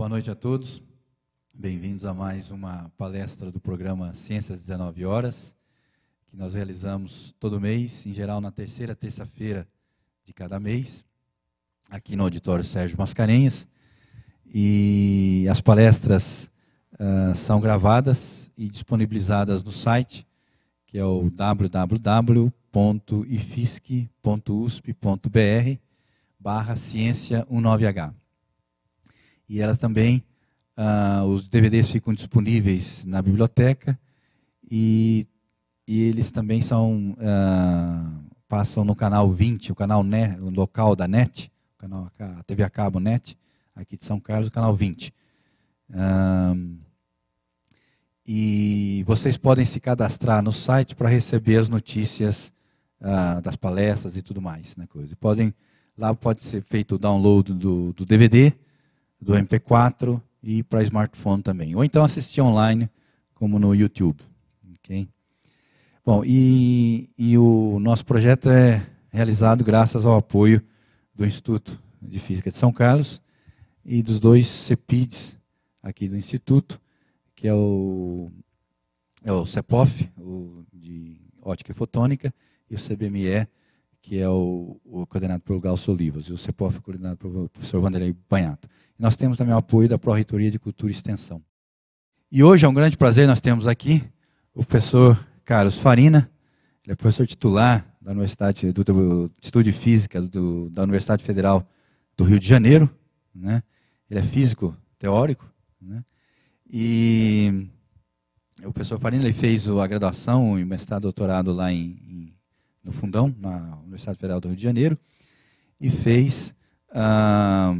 Boa noite a todos. Bem-vindos a mais uma palestra do programa Ciências 19 Horas, que nós realizamos todo mês, em geral na terceira terça-feira de cada mês, aqui no Auditório Sérgio Mascarenhas. E as palestras uh, são gravadas e disponibilizadas no site, que é o www.ifisc.usp.br barra ciência 19h e elas também, ah, os DVDs ficam disponíveis na biblioteca e, e eles também são, ah, passam no canal 20, o canal né, local da NET, o canal, a TV a cabo NET, aqui de São Carlos, o canal 20. e vocês podem se cadastrar no site para receber as notícias ah, das palestras e tudo mais. Né, coisa. E podem, lá pode ser feito o download do, do DVD, do MP4 e para smartphone também. Ou então assistir online, como no YouTube. Okay? Bom, e, e o nosso projeto é realizado graças ao apoio do Instituto de Física de São Carlos e dos dois CEPIDs aqui do Instituto, que é o, é o CEPOF, o de ótica e fotônica, e o CBME, que é o, o coordenado pelo Galso Olivas, e o CEPOF coordenado pelo professor Vanderlei Banhato. E nós temos também o apoio da Pró-Reitoria de Cultura e Extensão. E hoje é um grande prazer, nós temos aqui o professor Carlos Farina, ele é professor titular da Universidade do, do Instituto de Física do, da Universidade Federal do Rio de Janeiro, né? Ele é físico teórico, né? E o professor Farina ele fez a graduação e mestrado, doutorado lá em, em no Fundão, na Universidade Federal do Rio de Janeiro, e fez ah,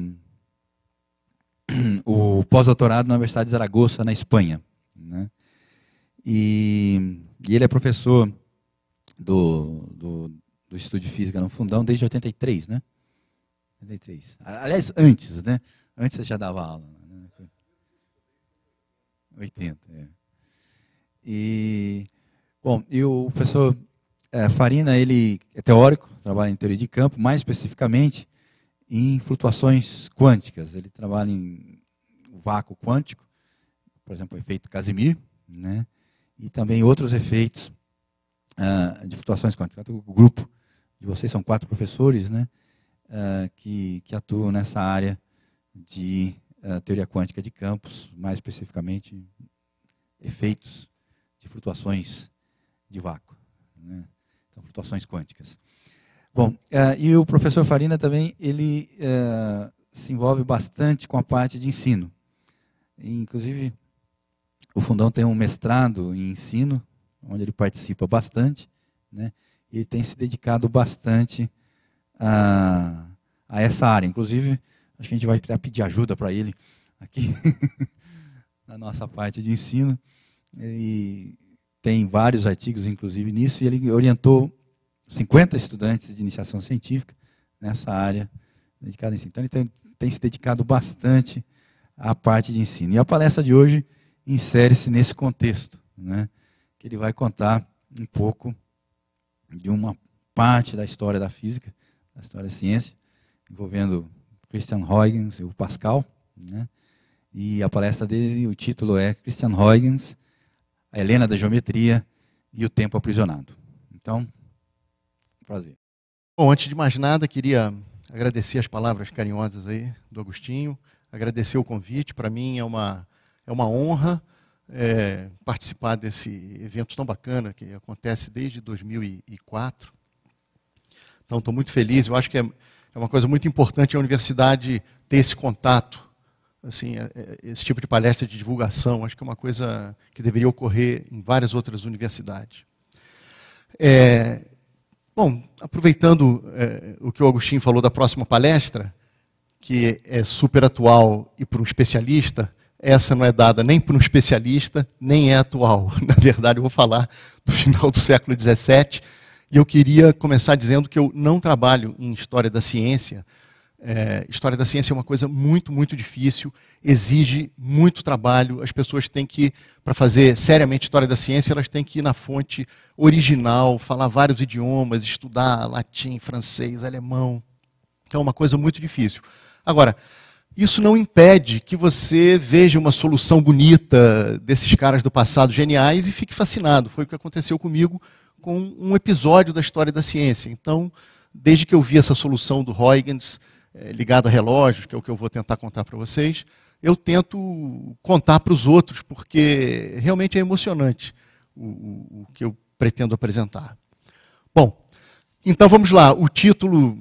o pós-doutorado na Universidade de Zaragoza, na Espanha. Né? E, e, ele é professor do, do, do Estúdio de Física no Fundão desde 83, né? 83. Aliás, antes, né? Antes você já dava aula. Né? 80, é. E, bom, e o professor é, Farina ele é teórico, trabalha em teoria de campo, mais especificamente em flutuações quânticas. Ele trabalha em vácuo quântico, por exemplo, o efeito Casimir, né? e também outros efeitos uh, de flutuações quânticas. O grupo de vocês são quatro professores né? Uh, que, que atuam nessa área de uh, teoria quântica de campos, mais especificamente efeitos de flutuações de vácuo. Né? são flutuações quânticas. Bom, uh, e o professor Farina também, ele uh, se envolve bastante com a parte de ensino. Inclusive, o Fundão tem um mestrado em ensino, onde ele participa bastante, né? e tem se dedicado bastante a, a essa área. Inclusive, acho que a gente vai pedir ajuda para ele aqui, na nossa parte de ensino. E tem vários artigos, inclusive, nisso, e ele orientou 50 estudantes de iniciação científica nessa área dedicada a ensino. Então, ele tem, tem se dedicado bastante à parte de ensino. E a palestra de hoje insere-se nesse contexto, né, que ele vai contar um pouco de uma parte da história da física, da história da ciência, envolvendo Christian Huygens e o Pascal, né, e a palestra dele, o título é Christian Huygens a Helena da Geometria e o Tempo Aprisionado. Então, prazer. Bom, antes de mais nada, queria agradecer as palavras carinhosas aí do Agostinho, agradecer o convite. Para mim é uma, é uma honra é, participar desse evento tão bacana que acontece desde 2004. Então, estou muito feliz. Eu acho que é, é uma coisa muito importante a universidade ter esse contato assim, é, é, esse tipo de palestra de divulgação. Acho que é uma coisa que deveria ocorrer em várias outras universidades. É, bom, aproveitando é, o que o Agostinho falou da próxima palestra, que é super atual e para um especialista, essa não é dada nem para um especialista, nem é atual. Na verdade, eu vou falar do final do século XVII, e eu queria começar dizendo que eu não trabalho em história da ciência, é, história da ciência é uma coisa muito, muito difícil, exige muito trabalho. As pessoas têm que, para fazer seriamente história da ciência, elas têm que ir na fonte original, falar vários idiomas, estudar latim, francês, alemão. Então é uma coisa muito difícil. Agora, isso não impede que você veja uma solução bonita desses caras do passado geniais e fique fascinado. Foi o que aconteceu comigo com um episódio da história da ciência. Então, desde que eu vi essa solução do Huygens é, ligado ligada a relógios, que é o que eu vou tentar contar para vocês, eu tento contar para os outros, porque realmente é emocionante o, o, o que eu pretendo apresentar. Bom, então vamos lá. O título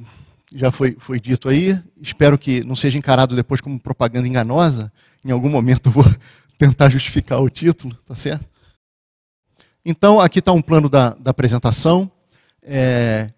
já foi, foi dito aí. Espero que não seja encarado depois como propaganda enganosa. Em algum momento vou tentar justificar o título, tá certo? Então, aqui está um plano da, da apresentação. É,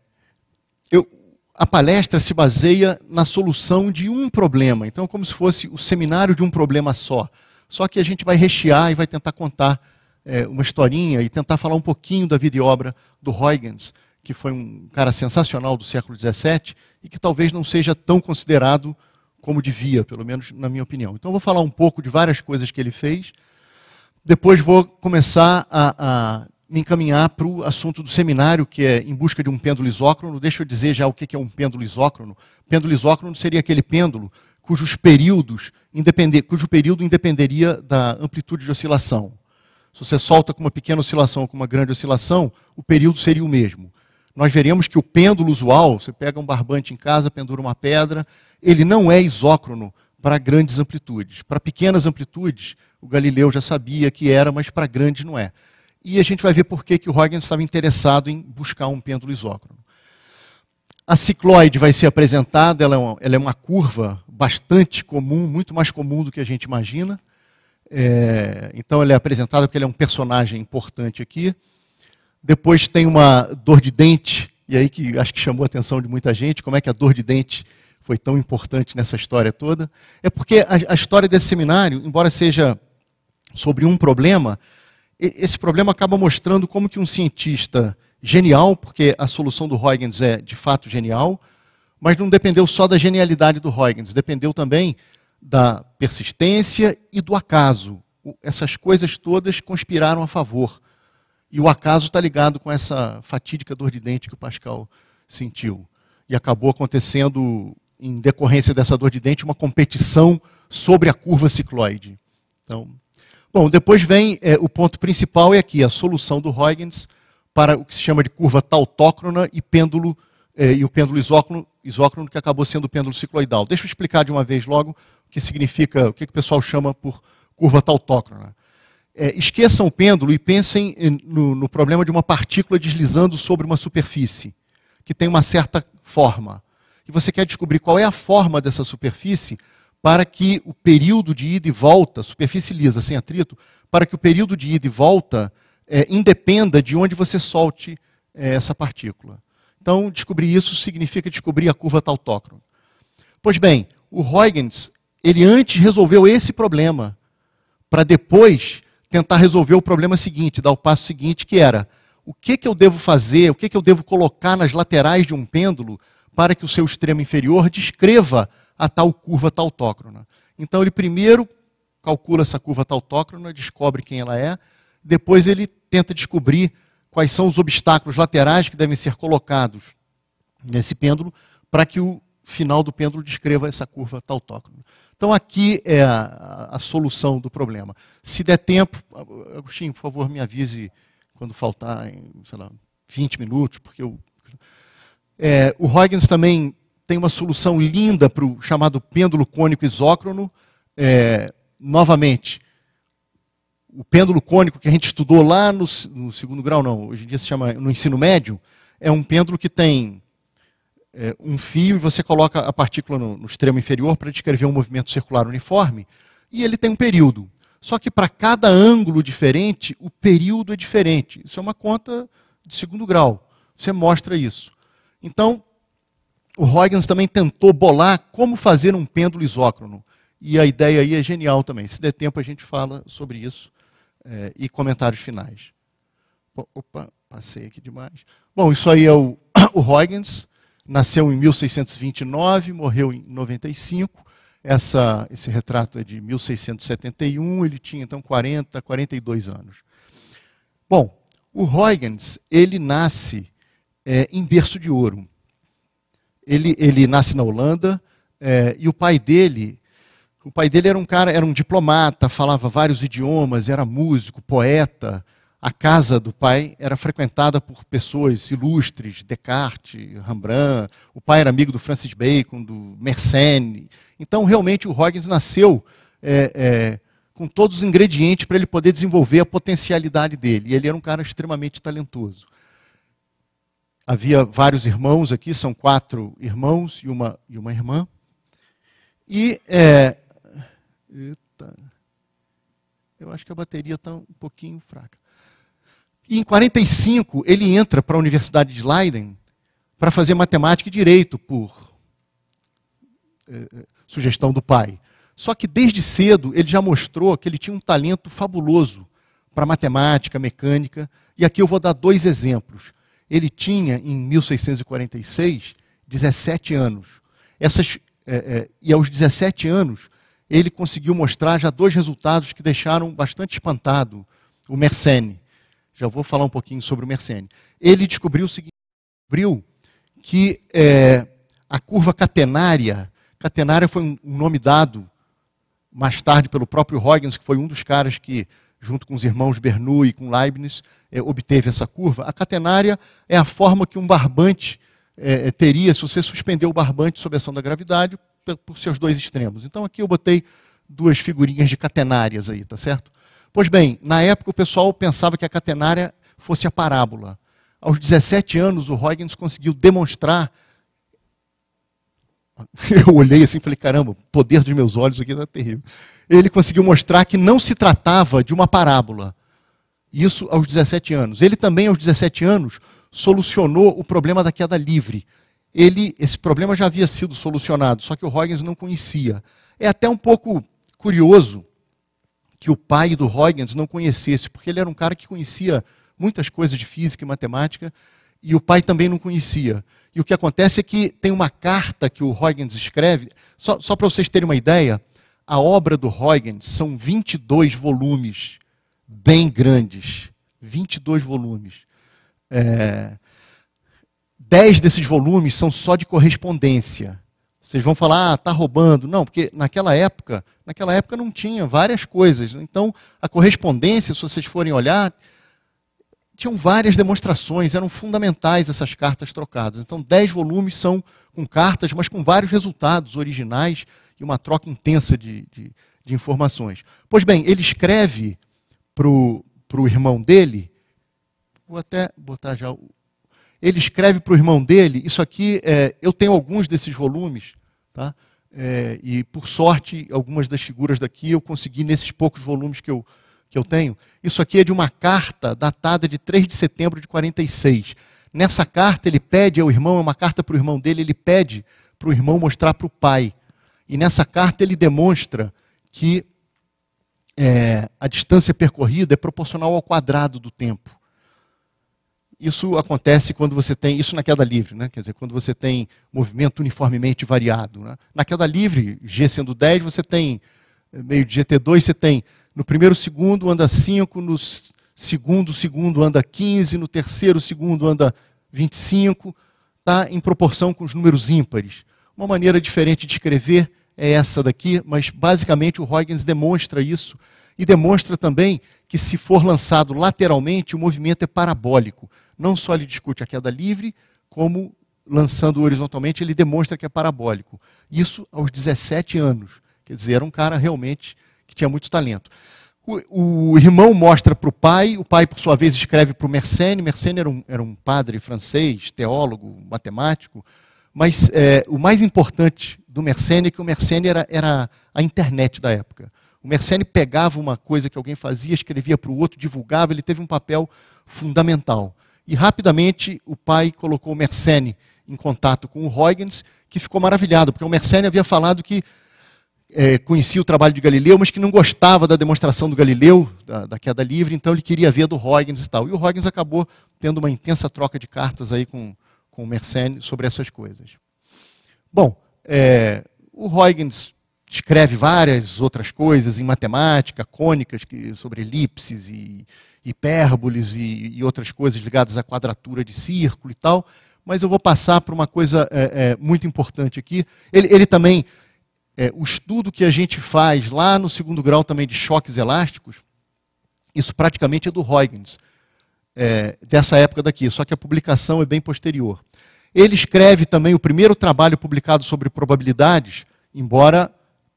eu, a palestra se baseia na solução de um problema. Então, é como se fosse o seminário de um problema só. Só que a gente vai rechear e vai tentar contar é, uma historinha e tentar falar um pouquinho da vida e obra do Huygens, que foi um cara sensacional do século XVII e que talvez não seja tão considerado como devia, pelo menos na minha opinião. Então, vou falar um pouco de várias coisas que ele fez. Depois vou começar a, a me encaminhar para o assunto do seminário, que é em busca de um pêndulo isócrono. Deixa eu dizer já o que é um pêndulo isócrono. pêndulo isócrono seria aquele pêndulo cujos períodos independer, cujo período independeria da amplitude de oscilação. Se você solta com uma pequena oscilação ou com uma grande oscilação, o período seria o mesmo. Nós veremos que o pêndulo usual, você pega um barbante em casa, pendura uma pedra, ele não é isócrono para grandes amplitudes. Para pequenas amplitudes, o Galileu já sabia que era, mas para grandes não é. E a gente vai ver por que, que o Huygens estava interessado em buscar um pêndulo isócrono. A cicloide vai ser apresentada, ela é, uma, ela é uma curva bastante comum, muito mais comum do que a gente imagina. É, então ela é apresentada porque ela é um personagem importante aqui. Depois tem uma dor de dente, e aí que acho que chamou a atenção de muita gente, como é que a dor de dente foi tão importante nessa história toda. É porque a, a história desse seminário, embora seja sobre um problema, esse problema acaba mostrando como que um cientista genial, porque a solução do Huygens é de fato genial, mas não dependeu só da genialidade do Huygens, dependeu também da persistência e do acaso. Essas coisas todas conspiraram a favor. E o acaso está ligado com essa fatídica dor de dente que o Pascal sentiu. E acabou acontecendo, em decorrência dessa dor de dente, uma competição sobre a curva cicloide. Então, Bom, depois vem é, o ponto principal, é aqui a solução do Huygens para o que se chama de curva tautócrona e pêndulo é, e o pêndulo isócrono, isócrono, que acabou sendo o pêndulo cicloidal. Deixa eu explicar de uma vez logo o que significa, o que, que o pessoal chama por curva tautócrona. É, esqueçam o pêndulo e pensem é, no, no problema de uma partícula deslizando sobre uma superfície que tem uma certa forma. E você quer descobrir qual é a forma dessa superfície para que o período de ida e volta, superfície lisa, sem atrito, para que o período de ida e volta é, independa de onde você solte é, essa partícula. Então, descobrir isso significa descobrir a curva tautócrona. Pois bem, o Huygens, ele antes resolveu esse problema, para depois tentar resolver o problema seguinte, dar o passo seguinte, que era o que, que eu devo fazer, o que, que eu devo colocar nas laterais de um pêndulo para que o seu extremo inferior descreva a tal curva tautócrona. Então ele primeiro calcula essa curva tautócrona, descobre quem ela é, depois ele tenta descobrir quais são os obstáculos laterais que devem ser colocados nesse pêndulo para que o final do pêndulo descreva essa curva tautócrona. Então aqui é a, a solução do problema. Se der tempo, Agostinho, por favor, me avise quando faltar, sei lá, 20 minutos, porque eu... É, o Huygens também tem uma solução linda para o chamado pêndulo cônico isócrono. É, novamente, o pêndulo cônico que a gente estudou lá no, no, segundo grau, não, hoje em dia se chama no ensino médio, é um pêndulo que tem é, um fio e você coloca a partícula no, no extremo inferior para descrever um movimento circular uniforme, e ele tem um período. Só que para cada ângulo diferente, o período é diferente. Isso é uma conta de segundo grau. Você mostra isso. Então, o Huygens também tentou bolar como fazer um pêndulo isócrono. E a ideia aí é genial também. Se der tempo, a gente fala sobre isso é, e comentários finais. Opa, passei aqui demais. Bom, isso aí é o, o Huygens. Nasceu em 1629, morreu em 95. Essa, esse retrato é de 1671. Ele tinha então 40, 42 anos. Bom, o Huygens ele nasce é, em berço de ouro. Ele, ele nasce na Holanda é, e o pai dele, o pai dele era um cara, era um diplomata, falava vários idiomas, era músico, poeta. A casa do pai era frequentada por pessoas ilustres, Descartes, Rembrandt. O pai era amigo do Francis Bacon, do Mersenne. Então, realmente, o Huygens nasceu é, é, com todos os ingredientes para ele poder desenvolver a potencialidade dele. E ele era um cara extremamente talentoso. Havia vários irmãos aqui, são quatro irmãos e uma, e uma irmã. E é, eita, eu acho que a bateria está um pouquinho fraca. E em 45 ele entra para a Universidade de Leiden para fazer matemática e direito por é, é, sugestão do pai. Só que desde cedo ele já mostrou que ele tinha um talento fabuloso para matemática, mecânica, e aqui eu vou dar dois exemplos. Ele tinha, em 1646, 17 anos. Essas, é, é, e aos 17 anos, ele conseguiu mostrar já dois resultados que deixaram bastante espantado o Mersenne. Já vou falar um pouquinho sobre o Mersenne. Ele descobriu o seguinte, descobriu que é, a curva catenária, catenária foi um nome dado mais tarde pelo próprio Huygens, que foi um dos caras que junto com os irmãos Bernoulli e com Leibniz, é, obteve essa curva. A catenária é a forma que um barbante é, é teria se você suspender o barbante sob a ação da gravidade por seus dois extremos. Então aqui eu botei duas figurinhas de catenárias aí, tá certo? Pois bem, na época o pessoal pensava que a catenária fosse a parábola. Aos 17 anos, o Huygens conseguiu demonstrar. Eu olhei assim e falei: caramba, o poder dos meus olhos aqui está terrível ele conseguiu mostrar que não se tratava de uma parábola. Isso aos 17 anos. Ele também, aos 17 anos, solucionou o problema da queda livre. Ele, esse problema já havia sido solucionado, só que o Huygens não conhecia. É até um pouco curioso que o pai do Huygens não conhecesse, porque ele era um cara que conhecia muitas coisas de física e matemática, e o pai também não conhecia. E o que acontece é que tem uma carta que o Huygens escreve, só, só para vocês terem uma ideia, a obra do Huygens são 22 volumes, bem grandes. 22 volumes. É, 10 desses volumes são só de correspondência. Vocês vão falar, ah, tá roubando. Não, porque naquela época, naquela época não tinha várias coisas. Então, a correspondência, se vocês forem olhar, tinham várias demonstrações, eram fundamentais essas cartas trocadas. Então, dez volumes são com cartas, mas com vários resultados originais e uma troca intensa de, de, de informações. Pois bem, ele escreve para o irmão dele, vou até botar já. Ele escreve para o irmão dele, isso aqui, é, eu tenho alguns desses volumes, tá? É, e por sorte, algumas das figuras daqui eu consegui nesses poucos volumes que eu, que eu tenho. Isso aqui é de uma carta datada de 3 de setembro de 46. Nessa carta, ele pede ao irmão, é uma carta para o irmão dele, ele pede para o irmão mostrar para o pai e nessa carta ele demonstra que é, a distância percorrida é proporcional ao quadrado do tempo. Isso acontece quando você tem, isso na queda livre, né? quer dizer, quando você tem movimento uniformemente variado. Né? Na queda livre, G sendo 10, você tem, meio de GT2, você tem no primeiro segundo anda 5, no segundo segundo anda 15, no terceiro segundo anda 25, está em proporção com os números ímpares. Uma maneira diferente de escrever é essa daqui, mas basicamente o Huygens demonstra isso e demonstra também que se for lançado lateralmente, o movimento é parabólico. Não só ele discute a queda livre, como lançando horizontalmente, ele demonstra que é parabólico. Isso aos 17 anos. Quer dizer, era um cara realmente que tinha muito talento. O, o irmão mostra para o pai, o pai, por sua vez, escreve para o Mersenne. Mersenne era um, era um padre francês, teólogo, matemático, mas é, o mais importante do Mersenne é que o Mersenne era, era a internet da época. O Mersenne pegava uma coisa que alguém fazia, escrevia para o outro, divulgava, ele teve um papel fundamental. E rapidamente o pai colocou o Mersenne em contato com o Huygens, que ficou maravilhado, porque o Mersenne havia falado que é, conhecia o trabalho de Galileu, mas que não gostava da demonstração do Galileu, da, da, queda livre, então ele queria ver do Huygens e tal. E o Huygens acabou tendo uma intensa troca de cartas aí com, com o Mersenne sobre essas coisas. Bom, é, o Huygens escreve várias outras coisas em matemática, cônicas que, sobre elipses e hipérboles e, e, outras coisas ligadas à quadratura de círculo e tal, mas eu vou passar para uma coisa é, é, muito importante aqui. Ele, ele também, é, o estudo que a gente faz lá no segundo grau também de choques elásticos, isso praticamente é do Huygens é, dessa época daqui, só que a publicação é bem posterior. Ele escreve também o primeiro trabalho publicado sobre probabilidades, embora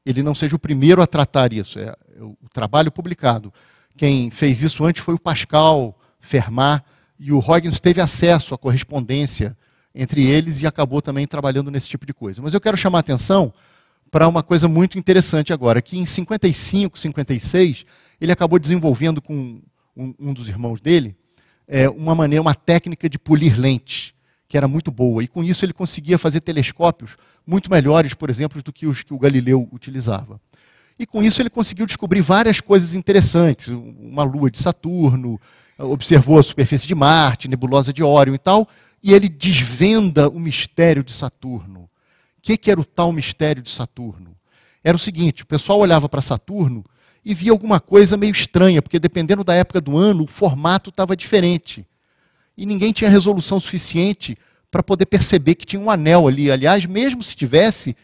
ele não seja o primeiro a tratar isso, é, é o trabalho publicado. Quem fez isso antes foi o Pascal, Fermat, e o Huygens teve acesso à correspondência entre eles e acabou também trabalhando nesse tipo de coisa. Mas eu quero chamar a atenção para uma coisa muito interessante agora, que em 55, 56, ele acabou desenvolvendo com um, um dos irmãos dele é, uma maneira, uma técnica de polir lente, que era muito boa. E com isso ele conseguia fazer telescópios muito melhores, por exemplo, do que os que o Galileu utilizava. E com isso ele conseguiu descobrir várias coisas interessantes, uma lua de Saturno, observou a superfície de Marte, nebulosa de Órion e tal, e ele desvenda o mistério de Saturno. O que, que era o tal mistério de Saturno? Era o seguinte: o pessoal olhava para Saturno e via alguma coisa meio estranha, porque dependendo da época do ano, o formato estava diferente. E ninguém tinha resolução suficiente para poder perceber que tinha um anel ali. Aliás, mesmo se tivesse,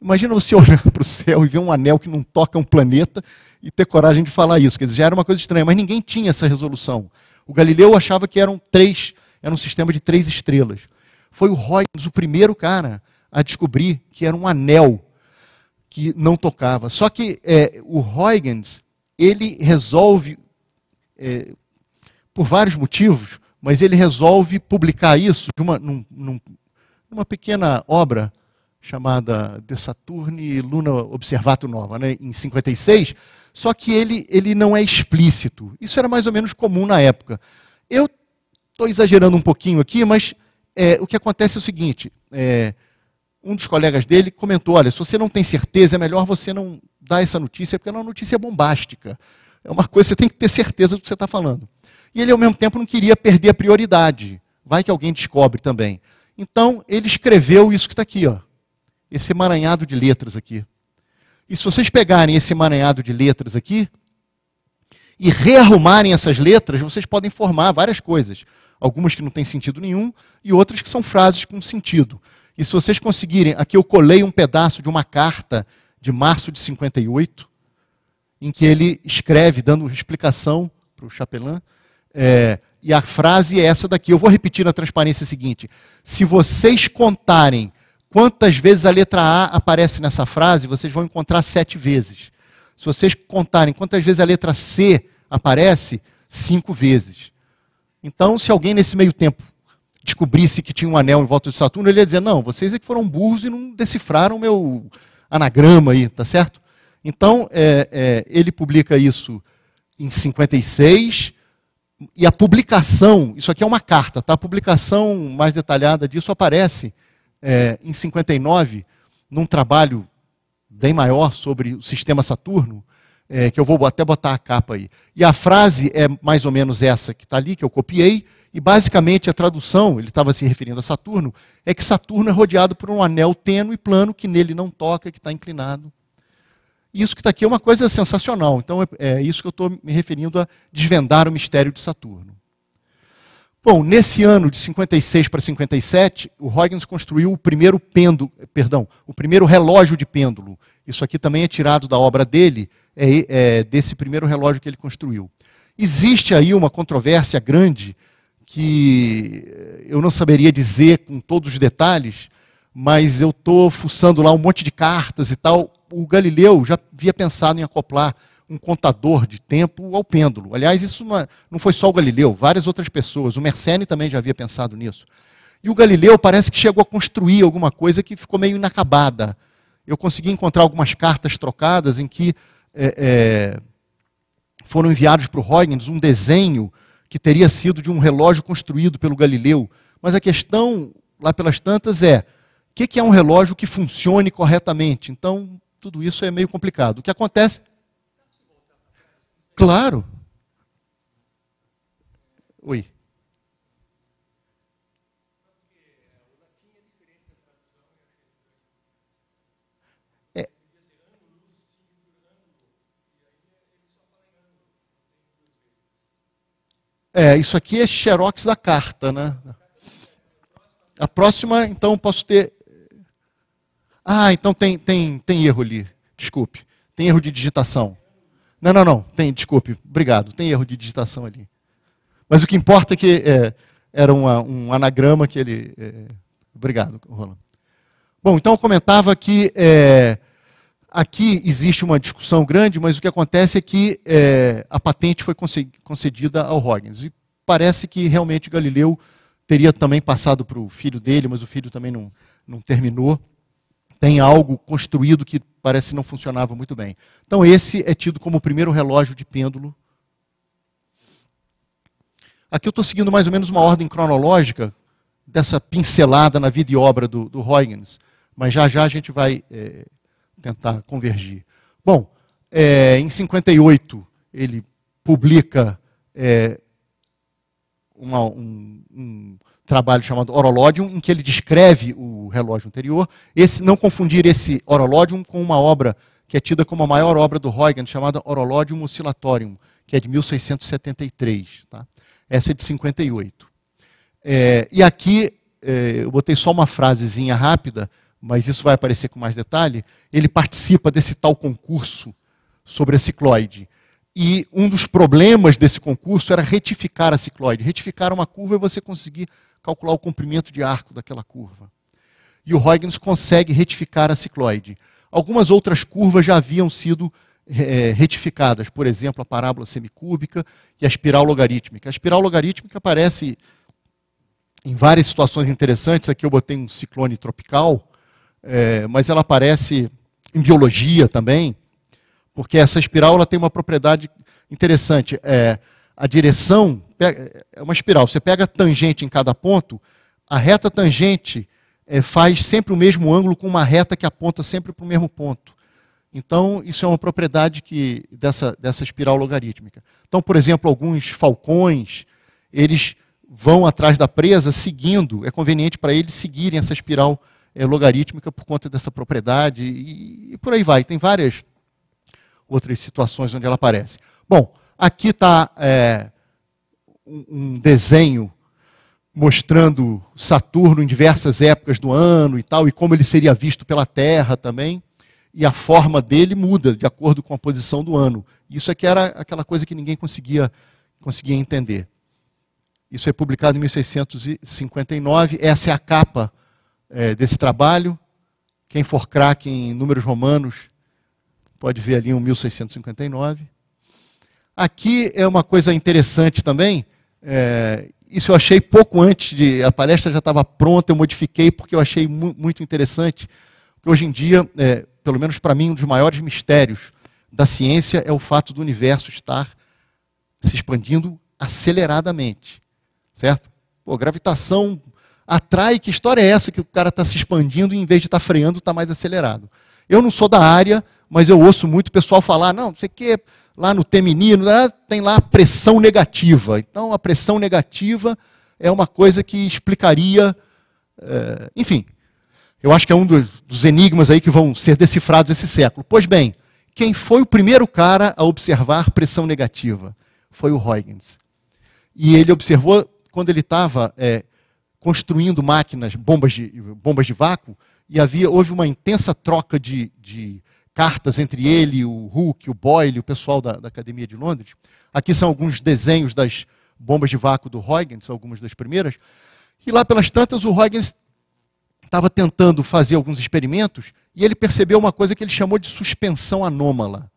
imagina você olhar para o céu e ver um anel que não toca um planeta e ter coragem de falar isso. Quer dizer, já era uma coisa estranha, mas ninguém tinha essa resolução. O Galileu achava que eram três, era um sistema de três estrelas. Foi o Huygens, o primeiro cara, a descobrir que era um anel que não tocava. Só que é, o Huygens, ele resolve, é, por vários motivos, mas ele resolve publicar isso numa, num, numa pequena obra chamada De Saturni Luna Observato Nova, né, em 56, só que ele, ele não é explícito. Isso era mais ou menos comum na época. Eu estou exagerando um pouquinho aqui, mas é, o que acontece é o seguinte: é, um dos colegas dele comentou: olha, se você não tem certeza, é melhor você não dar essa notícia, porque é uma notícia bombástica. É uma coisa que você tem que ter certeza do que você está falando. E ele, ao mesmo tempo, não queria perder a prioridade. Vai que alguém descobre também. Então, ele escreveu isso que está aqui, ó. esse emaranhado de letras aqui. E se vocês pegarem esse emaranhado de letras aqui e rearrumarem essas letras, vocês podem formar várias coisas. Algumas que não têm sentido nenhum e outras que são frases com sentido. E se vocês conseguirem, aqui eu colei um pedaço de uma carta de março de 58, em que ele escreve, dando explicação para o chapelã, é, e a frase é essa daqui. Eu vou repetir na transparência seguinte: se vocês contarem quantas vezes a letra A aparece nessa frase, vocês vão encontrar sete vezes. Se vocês contarem quantas vezes a letra C aparece, cinco vezes. Então, se alguém nesse meio tempo descobrisse que tinha um anel em volta de Saturno, ele ia dizer: não, vocês é que foram burros e não decifraram meu anagrama aí, tá certo? Então, é, é, ele publica isso em 56, e a publicação, isso aqui é uma carta, tá? a publicação mais detalhada disso aparece é, em 59, num trabalho bem maior sobre o sistema Saturno, é, que eu vou até botar a capa aí. E a frase é mais ou menos essa que está ali, que eu copiei, e basicamente a tradução, ele estava se referindo a Saturno, é que Saturno é rodeado por um anel tênue e plano que nele não toca, que está inclinado. isso que está aqui é uma coisa sensacional. Então é, é, isso que eu estou me referindo a desvendar o mistério de Saturno. Bom, nesse ano de 56 para 57, o Huygens construiu o primeiro pêndulo, perdão, o primeiro relógio de pêndulo. Isso aqui também é tirado da obra dele, é, é, desse primeiro relógio que ele construiu. Existe aí uma controvérsia grande que eh, eu não saberia dizer com todos os detalhes, mas eu estou fuçando lá um monte de cartas e tal. O Galileu já havia pensado em acoplar um contador de tempo ao pêndulo. Aliás, isso é, não foi só o Galileu, várias outras pessoas. O Mersenne também já havia pensado nisso. E o Galileu parece que chegou a construir alguma coisa que ficou meio inacabada. Eu consegui encontrar algumas cartas trocadas em que é, é, foram enviados para o Huygens um desenho que teria sido de um relógio construído pelo Galileu. Mas a questão, lá pelas tantas, é o que, que é um relógio que funcione corretamente? Então, tudo isso é meio complicado. O que acontece? Claro. Oi. É, isso aqui é xerox da carta, né? A próxima, então, posso ter. Ah, então tem, tem, tem erro ali. Desculpe. Tem erro de digitação. Não, não, não. Tem, desculpe. Obrigado. Tem erro de digitação ali. Mas o que importa é que é, era uma, um anagrama que ele. É... Obrigado, Rolando. Bom, então eu comentava que é, Aqui existe uma discussão grande, mas o que acontece é que é, a patente foi concedida ao Huygens. E parece que realmente Galileu teria também passado para o filho dele, mas o filho também não, não terminou. Tem algo construído que parece não funcionava muito bem. Então, esse é tido como o primeiro relógio de pêndulo. Aqui eu estou seguindo mais ou menos uma ordem cronológica dessa pincelada na vida e obra do, do Huygens, mas já já a gente vai é, tentar convergir. Bom, é, em 58 ele publica é, uma, um, um, trabalho chamado Orolódium, em que ele descreve o relógio anterior. Esse, não confundir esse Orolódium com uma obra que é tida como a maior obra do Huygens, chamada Orolódium Oscillatorium, que é de 1673. Tá? Essa é de 58. É, e aqui é, eu botei só uma frasezinha rápida mas isso vai aparecer com mais detalhe, ele participa desse tal concurso sobre a cicloide. E um dos problemas desse concurso era retificar a cicloide. Retificar uma curva e é você conseguir calcular o comprimento de arco daquela curva. E o Huygens consegue retificar a cicloide. Algumas outras curvas já haviam sido é, retificadas, por exemplo, a parábola semicúbica e a espiral logarítmica. A espiral logarítmica aparece em várias situações interessantes. Aqui eu botei um ciclone tropical, é, mas ela aparece em biologia também, porque essa espiral ela tem uma propriedade interessante. É, a direção é uma espiral. Você pega tangente em cada ponto, a reta tangente é, faz sempre o mesmo ângulo com uma reta que aponta sempre para o mesmo ponto. Então, isso é uma propriedade que, dessa, dessa espiral logarítmica. Então, por exemplo, alguns falcões, eles vão atrás da presa seguindo, é conveniente para eles seguirem essa espiral logarítmica é, logarítmica por conta dessa propriedade e, e por aí vai. Tem várias outras situações onde ela aparece. Bom, aqui está é, um desenho mostrando Saturno em diversas épocas do ano e tal, e como ele seria visto pela Terra também. E a forma dele muda de acordo com a posição do ano. Isso é que era aquela coisa que ninguém conseguia, conseguia entender. Isso é publicado em 1659. Essa é a capa é, desse trabalho. Quem for craque em números romanos pode ver ali um 1659. Aqui é uma coisa interessante também. É, isso eu achei pouco antes de. A palestra já estava pronta, eu modifiquei porque eu achei mu muito interessante. Porque hoje em dia, é, pelo menos para mim, um dos maiores mistérios da ciência é o fato do universo estar se expandindo aceleradamente. Certo? Pô, gravitação atrai, que história é essa que o cara está se expandindo e em vez de estar tá freando, está mais acelerado. Eu não sou da área, mas eu ouço muito o pessoal falar, não, você quer que, lá no Temenino, tem lá pressão negativa. Então, a pressão negativa é uma coisa que explicaria, é, enfim, eu acho que é um dos, dos enigmas aí que vão ser decifrados esse século. Pois bem, quem foi o primeiro cara a observar pressão negativa? Foi o Huygens. E ele observou quando ele estava é, eh, construindo máquinas, bombas de, bombas de vácuo, e havia, houve uma intensa troca de, de cartas entre ele, o Hulk, o Boyle, o pessoal da, da, Academia de Londres. Aqui são alguns desenhos das bombas de vácuo do Huygens, algumas das primeiras. E lá pelas tantas, o Huygens estava tentando fazer alguns experimentos e ele percebeu uma coisa que ele chamou de suspensão anômala.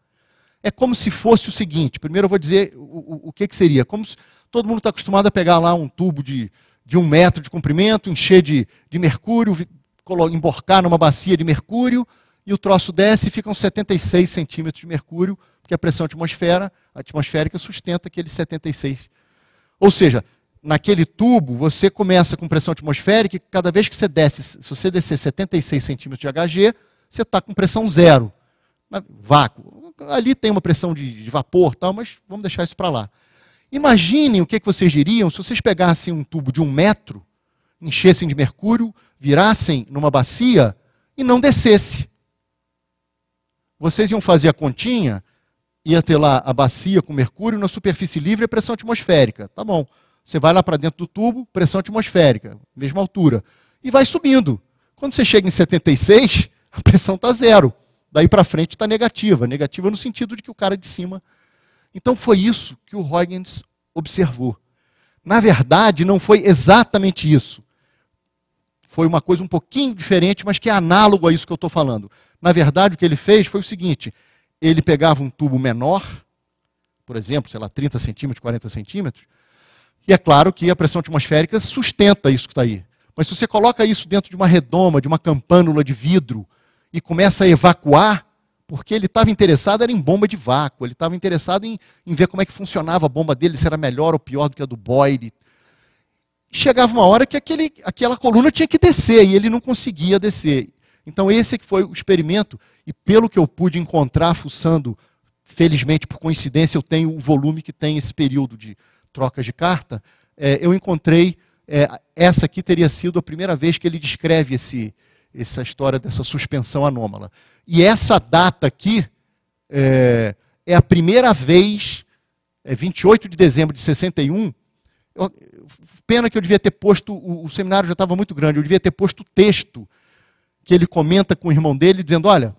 É como se fosse o seguinte: primeiro eu vou dizer o, o, o que, que seria. Como se, todo mundo está acostumado a pegar lá um tubo de de um metro de comprimento, encher de, de mercúrio, emborcar numa bacia de mercúrio, e o troço desce e ficam 76 centímetros de mercúrio, porque a pressão atmosfera, atmosférica sustenta aqueles 76. Ou seja, naquele tubo, você começa com pressão atmosférica e cada vez que você desce, se você descer 76 centímetros de HG, você está com pressão zero. Vácuo. Ali tem uma pressão de, de vapor, tal, mas vamos deixar isso para lá. Imaginem o que, é que vocês diriam se vocês pegassem um tubo de um metro, enchessem de mercúrio, virassem numa bacia e não descesse. Vocês iam fazer a continha, ia ter lá a bacia com mercúrio na superfície livre e pressão atmosférica. Tá bom. Você vai lá para dentro do tubo, pressão atmosférica, mesma altura. E vai subindo. Quando você chega em 76, a pressão está zero. Daí para frente está negativa. Negativa no sentido de que o cara de cima então foi isso que o Huygens observou. Na verdade, não foi exatamente isso. Foi uma coisa um pouquinho diferente, mas que é análogo a isso que eu estou falando. Na verdade, o que ele fez foi o seguinte: ele pegava um tubo menor, por exemplo, sei lá, 30 centímetros, 40 centímetros, e é claro que a pressão atmosférica sustenta isso que está aí. Mas se você coloca isso dentro de uma redoma, de uma campânula de vidro, e começa a evacuar, porque ele estava interessado era em bomba de vácuo, ele estava interessado em, em, ver como é que funcionava a bomba dele, se era melhor ou pior do que a do Boyd. Chegava uma hora que aquele, aquela coluna tinha que descer e ele não conseguia descer. Então esse que foi o experimento e pelo que eu pude encontrar fuçando, felizmente por coincidência eu tenho o volume que tem esse período de trocas de carta, é, eu encontrei é, essa aqui teria sido a primeira vez que ele descreve esse essa história dessa suspensão anômala. E essa data aqui é, é a primeira vez, é 28 de dezembro de 61. Eu, pena que eu devia ter posto, o, o seminário já estava muito grande, eu devia ter posto o texto que ele comenta com o irmão dele, dizendo: Olha,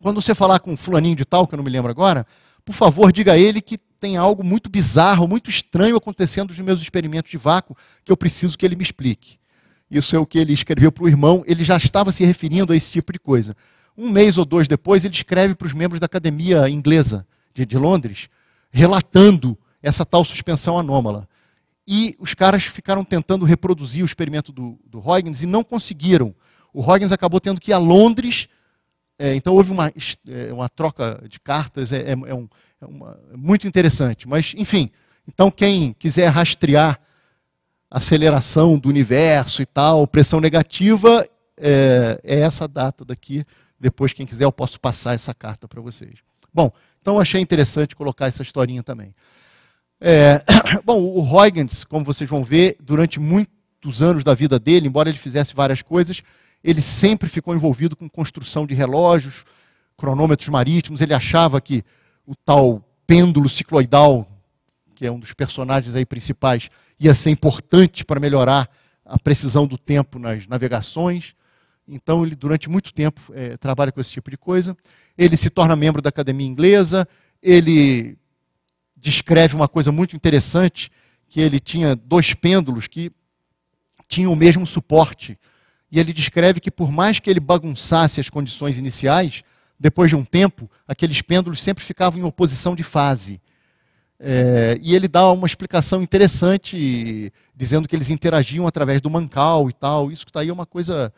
quando você falar com o fulaninho de tal, que eu não me lembro agora, por favor, diga a ele que tem algo muito bizarro, muito estranho acontecendo nos meus experimentos de vácuo, que eu preciso que ele me explique. Isso é o que ele escreveu para o irmão, ele já estava se referindo a esse tipo de coisa. Um mês ou dois depois, ele escreve para os membros da Academia Inglesa de, de Londres, relatando essa tal suspensão anômala. E os caras ficaram tentando reproduzir o experimento do, do Huygens e não conseguiram. O Huygens acabou tendo que ir a Londres é, então houve uma, é, uma, troca de cartas, é, é, é um, é uma, é muito interessante. Mas, enfim, então quem quiser rastrear aceleração do universo e tal, pressão negativa, é, é essa data daqui. Depois, quem quiser, eu posso passar essa carta para vocês. Bom, então achei interessante colocar essa historinha também. É, bom, o Huygens, como vocês vão ver, durante muitos anos da vida dele, embora ele fizesse várias coisas, ele sempre ficou envolvido com construção de relógios, cronômetros marítimos. Ele achava que o tal pêndulo cicloidal, que é um dos personagens aí principais, ia ser importante para melhorar a precisão do tempo nas navegações. Então, ele, durante muito tempo, é, trabalha com esse tipo de coisa. Ele se torna membro da Academia Inglesa. Ele descreve uma coisa muito interessante, que ele tinha dois pêndulos que tinham o mesmo suporte. E ele descreve que, por mais que ele bagunçasse as condições iniciais, depois de um tempo, aqueles pêndulos sempre ficavam em oposição de fase. É, e ele dá uma explicação interessante, dizendo que eles interagiam através do mancal e tal. Isso que está aí é uma coisa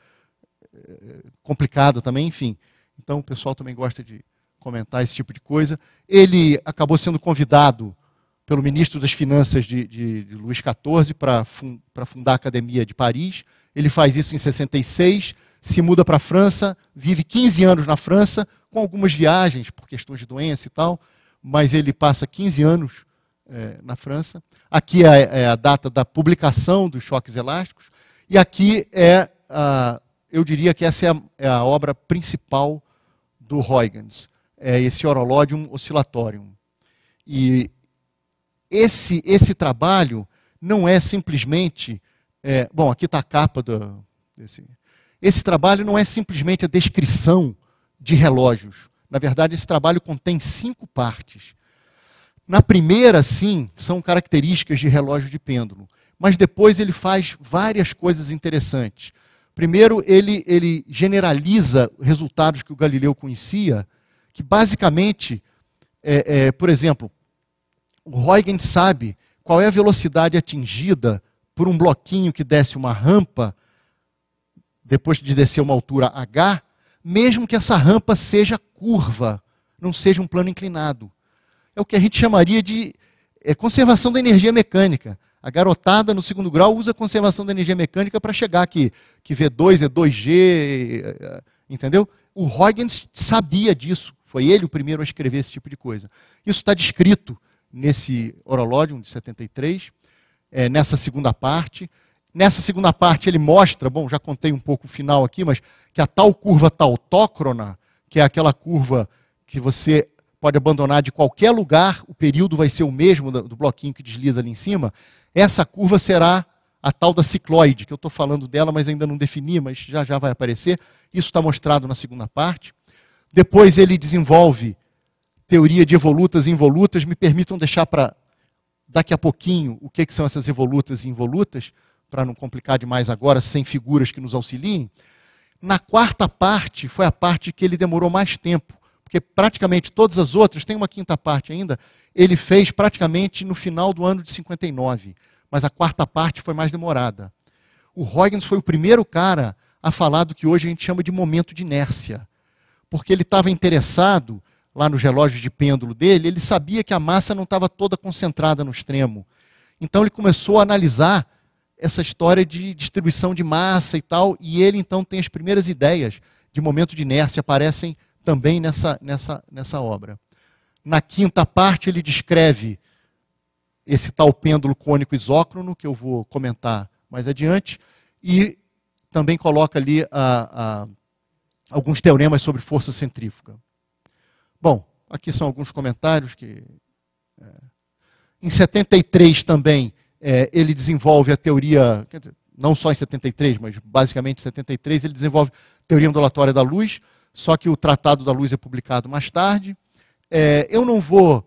é, complicada também, enfim. Então o pessoal também gosta de comentar esse tipo de coisa. Ele acabou sendo convidado pelo ministro das Finanças de, de, de Luís XIV para fun, fundar a Academia de Paris. Ele faz isso em 66, se muda para a França, vive 15 anos na França, com algumas viagens por questões de doença e tal mas ele passa 15 anos é, na França. Aqui é, é, a data da publicação dos choques elásticos. E aqui é, a, eu diria que essa é a, é a obra principal do Huygens, é esse Orolodium Oscillatorium. E esse, esse trabalho não é simplesmente. É, bom, aqui está a capa do, desse. Esse trabalho não é simplesmente a descrição de relógios. Na verdade, esse trabalho contém cinco partes. Na primeira, sim, são características de relógio de pêndulo. Mas depois ele faz várias coisas interessantes. Primeiro, ele, ele generaliza resultados que o Galileu conhecia, que basicamente, é, é, por exemplo, o Huygens sabe qual é a velocidade atingida por um bloquinho que desce uma rampa, depois de descer uma altura h, mesmo que essa rampa seja curva, não seja um plano inclinado. É o que a gente chamaria de é, conservação da energia mecânica. A garotada no segundo grau usa conservação da energia mecânica para chegar aqui, que V2 é 2G, é, é, entendeu? O Huygens sabia disso, foi ele o primeiro a escrever esse tipo de coisa. Isso está descrito nesse Orológium de 73, é, nessa segunda parte. Nessa segunda parte, ele mostra, bom, já contei um pouco o final aqui, mas que a tal curva tautócrona, que é aquela curva que você pode abandonar de qualquer lugar, o período vai ser o mesmo do bloquinho que desliza ali em cima, essa curva será a tal da cicloide, que eu estou falando dela, mas ainda não defini, mas já já vai aparecer. Isso está mostrado na segunda parte. Depois ele desenvolve teoria de evolutas e involutas. Me permitam deixar para daqui a pouquinho o que, que são essas evolutas e involutas para não complicar demais agora, sem figuras que nos auxiliem. Na quarta parte foi a parte que ele demorou mais tempo, porque praticamente todas as outras, tem uma quinta parte ainda, ele fez praticamente no final do ano de 59, mas a quarta parte foi mais demorada. O Huygens foi o primeiro cara a falar do que hoje a gente chama de momento de inércia, porque ele estava interessado lá nos relógios de pêndulo dele, ele sabia que a massa não estava toda concentrada no extremo. Então ele começou a analisar essa história de distribuição de massa e tal, e ele então tem as primeiras ideias de momento de inércia, aparecem também nessa, nessa, nessa obra. Na quinta parte, ele descreve esse tal pêndulo cônico isócrono, que eu vou comentar mais adiante, e também coloca ali a, a, alguns teoremas sobre força centrífuga. Bom, aqui são alguns comentários que. É. Em 73 também é, ele desenvolve a teoria, não só em 73, mas basicamente em 73, ele desenvolve a teoria ondulatória da luz, só que o Tratado da Luz é publicado mais tarde. É, eu não vou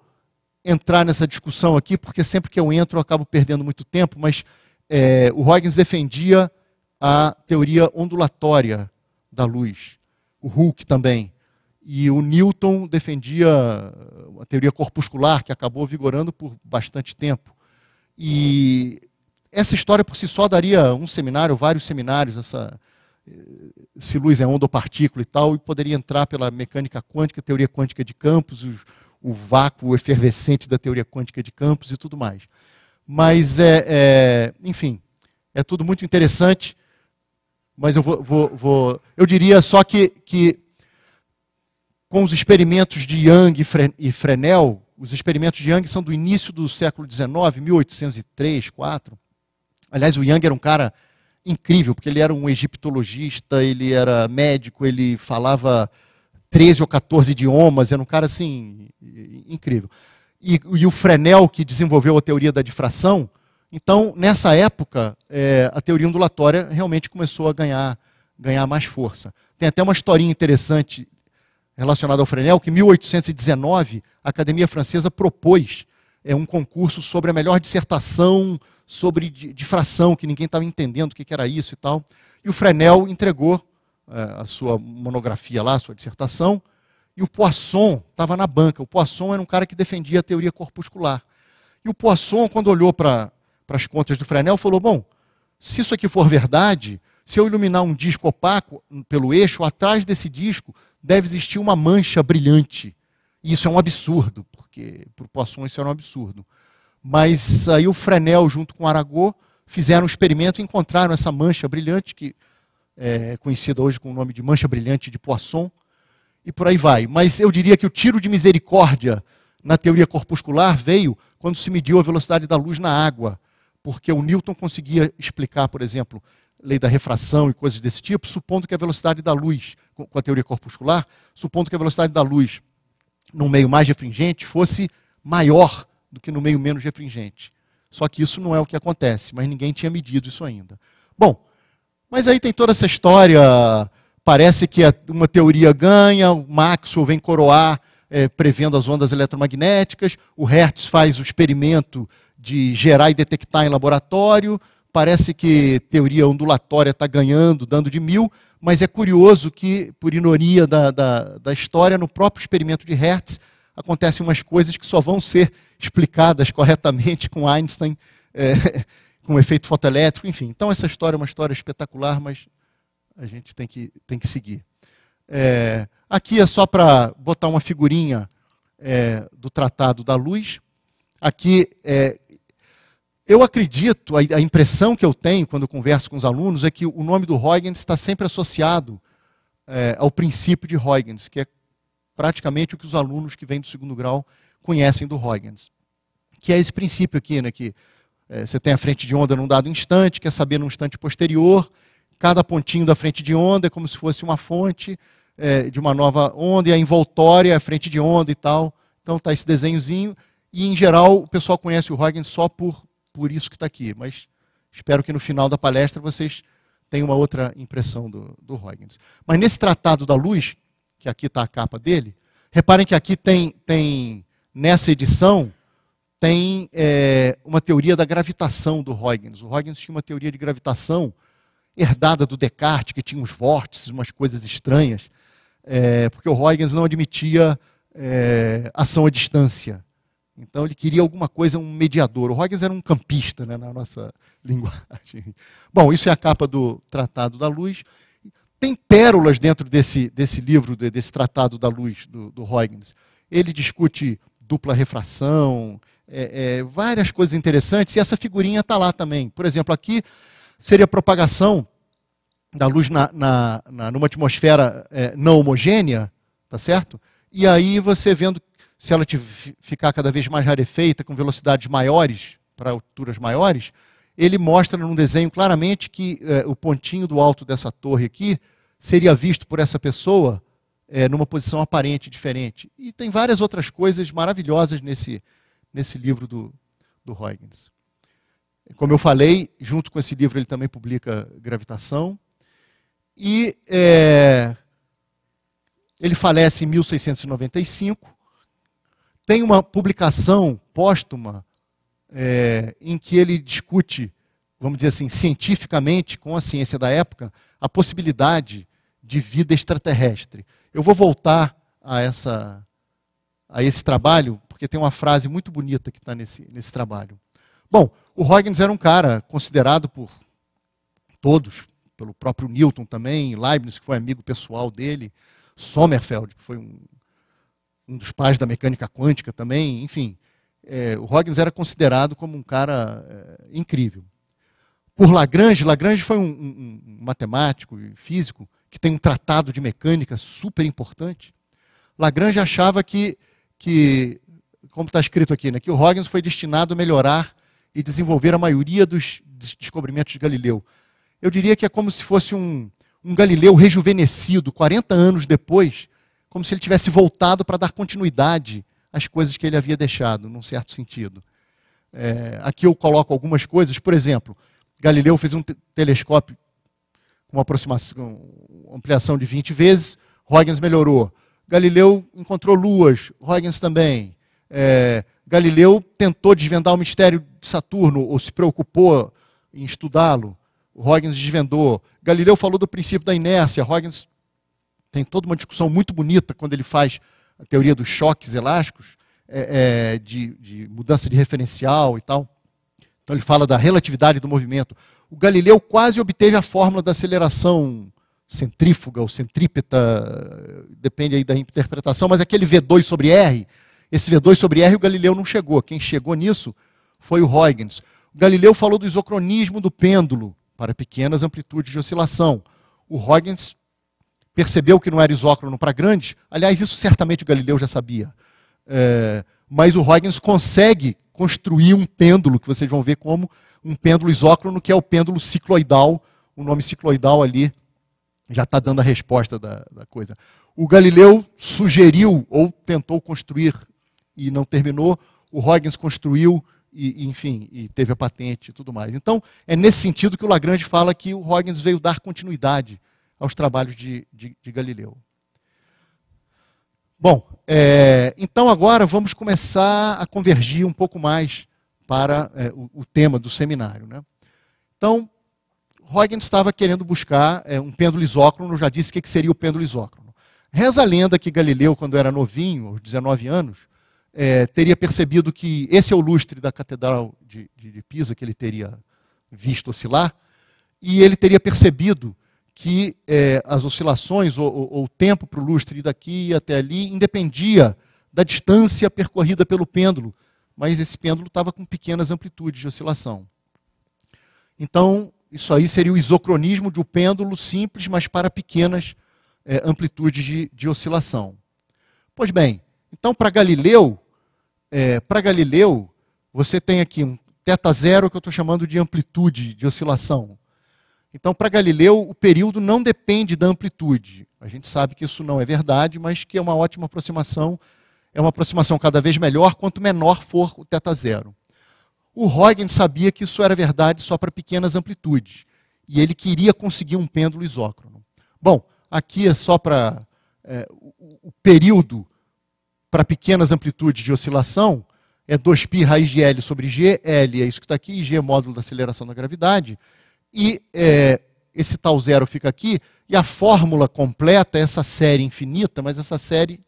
entrar nessa discussão aqui, porque sempre que eu entro eu acabo perdendo muito tempo, mas é, o Huygens defendia a teoria ondulatória da luz, o Hooke também. E o Newton defendia a teoria corpuscular, que acabou vigorando por bastante tempo. E essa história por si só daria um seminário, vários seminários, essa, eh, se luz é onda ou partícula e tal, e poderia entrar pela mecânica quântica, teoria quântica de campos, o, o vácuo efervescente da teoria quântica de campos e tudo mais. Mas, é, é enfim, é tudo muito interessante, mas eu vou, vou, vou eu diria só que, que com os experimentos de Young e Fresnel, os experimentos de Young são do início do século XIX, 1803, 4. Aliás, o Young era um cara incrível, porque ele era um egiptologista, ele era médico, ele falava 13 ou 14 idiomas, era um cara assim incrível. E, e o Fresnel que desenvolveu a teoria da difração, então, nessa época, é, a teoria ondulatória realmente começou a ganhar, ganhar mais força. Tem até uma historinha interessante relacionado ao Fresnel, que em 1819 a Academia Francesa propôs é, um concurso sobre a melhor dissertação sobre difração, que ninguém estava entendendo o que, que, era isso e tal. E o Fresnel entregou é, a sua monografia lá, a sua dissertação, e o Poisson estava na banca. O Poisson era um cara que defendia a teoria corpuscular. E o Poisson, quando olhou para as contas do Fresnel, falou, bom, se isso aqui for verdade, se eu iluminar um disco opaco hum, pelo eixo, atrás desse disco deve existir uma mancha brilhante. E isso é um absurdo, porque para o Poisson isso era um absurdo. Mas aí o Fresnel, junto com o Aragô, fizeram um experimento e encontraram essa mancha brilhante, que é conhecida hoje com o nome de mancha brilhante de Poisson, e por aí vai. Mas eu diria que o tiro de misericórdia na teoria corpuscular veio quando se mediu a velocidade da luz na água, porque o Newton conseguia explicar, por exemplo, lei da refração e coisas desse tipo, supondo que a velocidade da luz, com a teoria corpuscular, supondo que a velocidade da luz num meio mais refringente fosse maior do que no meio menos refringente. Só que isso não é o que acontece, mas ninguém tinha medido isso ainda. Bom, mas aí tem toda essa história, parece que uma teoria ganha, o Maxwell vem coroar é, prevendo as ondas eletromagnéticas, o Hertz faz o experimento de gerar e detectar em laboratório, Parece que teoria ondulatória está ganhando, dando de mil, mas é curioso que, por ironia da, da, da história, no próprio experimento de Hertz, acontecem umas coisas que só vão ser explicadas corretamente com Einstein, é, com efeito fotoelétrico, enfim. Então, essa história é uma história espetacular, mas a gente tem que, tem que seguir. É, aqui é só para botar uma figurinha é, do Tratado da Luz. Aqui é eu acredito, a impressão que eu tenho quando eu converso com os alunos é que o nome do Huygens está sempre associado é, ao princípio de Huygens, que é praticamente o que os alunos que vêm do segundo grau conhecem do Huygens. Que é esse princípio aqui, né, que é, você tem a frente de onda num dado instante, quer saber num instante posterior, cada pontinho da frente de onda é como se fosse uma fonte é, de uma nova onda, e a envoltória é a frente de onda e tal. Então está esse desenhozinho, e em geral o pessoal conhece o Huygens só por por isso que está aqui, mas espero que no final da palestra vocês tenham uma outra impressão do, do Huygens. Mas nesse Tratado da Luz, que aqui está a capa dele, reparem que aqui tem, tem nessa edição, tem é, uma teoria da gravitação do Huygens. O Huygens tinha uma teoria de gravitação herdada do Descartes, que tinha uns vórtices, umas coisas estranhas, é, porque o Huygens não admitia é, ação à distância. Então ele queria alguma coisa, um mediador. O Huygens era um campista né, na nossa linguagem. Bom, isso é a capa do Tratado da Luz. Tem pérolas dentro desse, desse livro, desse Tratado da Luz do, do Huygens. Ele discute dupla refração, é, é, várias coisas interessantes, e essa figurinha está lá também. Por exemplo, aqui seria a propagação da luz na, na, na numa atmosfera é, não homogênea, tá certo? E aí você vendo se ela ficar cada vez mais rarefeita, com velocidades maiores, para alturas maiores, ele mostra num desenho claramente que eh, o pontinho do alto dessa torre aqui seria visto por essa pessoa eh, numa posição aparente diferente. E tem várias outras coisas maravilhosas nesse, nesse livro do, do Huygens. Como eu falei, junto com esse livro ele também publica Gravitação. E eh, ele falece em 1695 tem uma publicação póstuma é, em que ele discute, vamos dizer assim, cientificamente, com a ciência da época, a possibilidade de vida extraterrestre. Eu vou voltar a, essa, a esse trabalho, porque tem uma frase muito bonita que está nesse, nesse trabalho. Bom, o Huygens era um cara considerado por todos, pelo próprio Newton também, Leibniz, que foi amigo pessoal dele, Sommerfeld, que foi um um dos pais da mecânica quântica também, enfim. É, o Huygens era considerado como um cara é, incrível. Por Lagrange, Lagrange foi um, um, um matemático e físico que tem um tratado de mecânica super importante. Lagrange achava que, que como está escrito aqui, né, que o Huygens foi destinado a melhorar e desenvolver a maioria dos descobrimentos de Galileu. Eu diria que é como se fosse um, um Galileu rejuvenescido, 40 anos depois, como se ele tivesse voltado para dar continuidade às coisas que ele havia deixado, num certo sentido. É, aqui eu coloco algumas coisas, por exemplo, Galileu fez um telescópio com aproximação, ampliação de 20 vezes, Huygens melhorou. Galileu encontrou luas, Huygens também. É, Galileu tentou desvendar o mistério de Saturno, ou se preocupou em estudá-lo. Huygens desvendou. Galileu falou do princípio da inércia, Huygens tem toda uma discussão muito bonita quando ele faz a teoria dos choques elásticos, é, é, de, de mudança de referencial e tal. Então ele fala da relatividade do movimento. O Galileu quase obteve a fórmula da aceleração centrífuga ou centrípeta, depende aí da interpretação, mas aquele V2 sobre R, esse V2 sobre R o Galileu não chegou. Quem chegou nisso foi o Huygens. O Galileu falou do isocronismo do pêndulo para pequenas amplitudes de oscilação. O Huygens percebeu que não era isócrono para grandes, aliás, isso certamente o Galileu já sabia, é, mas o Huygens consegue construir um pêndulo, que vocês vão ver como um pêndulo isócrono, que é o pêndulo cicloidal, o nome cicloidal ali já está dando a resposta da, da, coisa. O Galileu sugeriu ou tentou construir e não terminou, o Huygens construiu e, enfim, e teve a patente e tudo mais. Então, é nesse sentido que o Lagrange fala que o Huygens veio dar continuidade aos trabalhos de, de, de Galileu. Bom, é, então agora vamos começar a convergir um pouco mais para é, o, o, tema do seminário. Né? Então, Huygens estava querendo buscar é, um pêndulo isócrono, já disse o que, que seria o pêndulo isócrono. Reza a lenda que Galileu, quando era novinho, aos 19 anos, é, teria percebido que esse é o lustre da Catedral de, de, de Pisa que ele teria visto oscilar, e ele teria percebido que é, as oscilações ou, ou, ou o tempo para o lustre ir daqui até ali independia da distância percorrida pelo pêndulo, mas esse pêndulo estava com pequenas amplitudes de oscilação. Então, isso aí seria o isocronismo de um pêndulo simples, mas para pequenas é, amplitudes de, de, oscilação. Pois bem, então para Galileu, é, para Galileu, você tem aqui um θ zero que eu estou chamando de amplitude de oscilação. Então, para Galileu, o período não depende da amplitude. A gente sabe que isso não é verdade, mas que é uma ótima aproximação, é uma aproximação cada vez melhor quanto menor for o θ zero. O Huygens sabia que isso era verdade só para pequenas amplitudes, e ele queria conseguir um pêndulo isócrono. Bom, aqui é só para é, o período para pequenas amplitudes de oscilação, é 2π raiz de L sobre G, L é isso que está aqui, G é módulo da aceleração da gravidade, e é, esse tal zero fica aqui, e a fórmula completa, essa série infinita, mas essa série,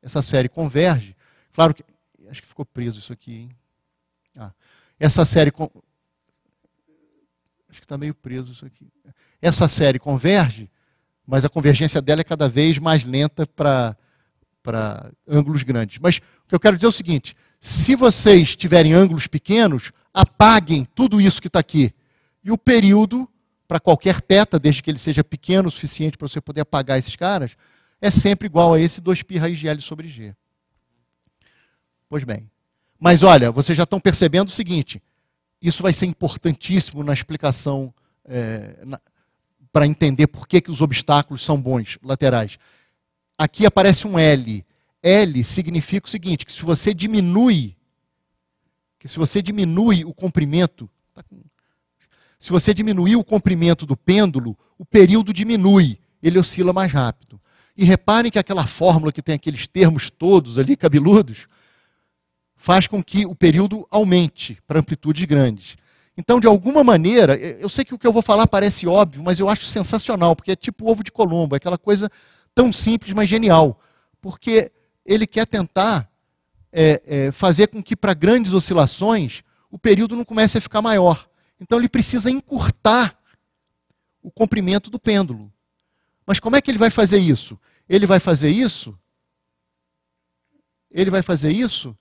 essa série converge. Claro que. Acho que ficou preso isso aqui, hein? Ah, essa série. Acho que está meio preso isso aqui. Essa série converge, mas a convergência dela é cada vez mais lenta para ângulos grandes. Mas o que eu quero dizer é o seguinte: se vocês tiverem ângulos pequenos, apaguem tudo isso que está aqui e o período para qualquer teta, desde que ele seja pequeno o suficiente para você poder apagar esses caras, é sempre igual a esse 2π raiz de L sobre G. Pois bem. Mas olha, vocês já estão percebendo o seguinte: isso vai ser importantíssimo na explicação, é, para entender por que, que os obstáculos são bons laterais. Aqui aparece um L. L significa o seguinte: que se você diminui, que se você diminui o comprimento, tá com se você diminuir o comprimento do pêndulo, o período diminui, ele oscila mais rápido. E reparem que aquela fórmula que tem aqueles termos todos ali cabeludos faz com que o período aumente para amplitudes grandes. Então, de alguma maneira, eu sei que o que eu vou falar parece óbvio, mas eu acho sensacional, porque é tipo ovo de Colombo, é aquela coisa tão simples, mas genial. Porque ele quer tentar é, é, fazer com que, para grandes oscilações, o período não comece a ficar maior. Então ele precisa encurtar o comprimento do pêndulo. Mas como é que ele vai fazer isso? Ele vai fazer isso? Ele vai fazer isso?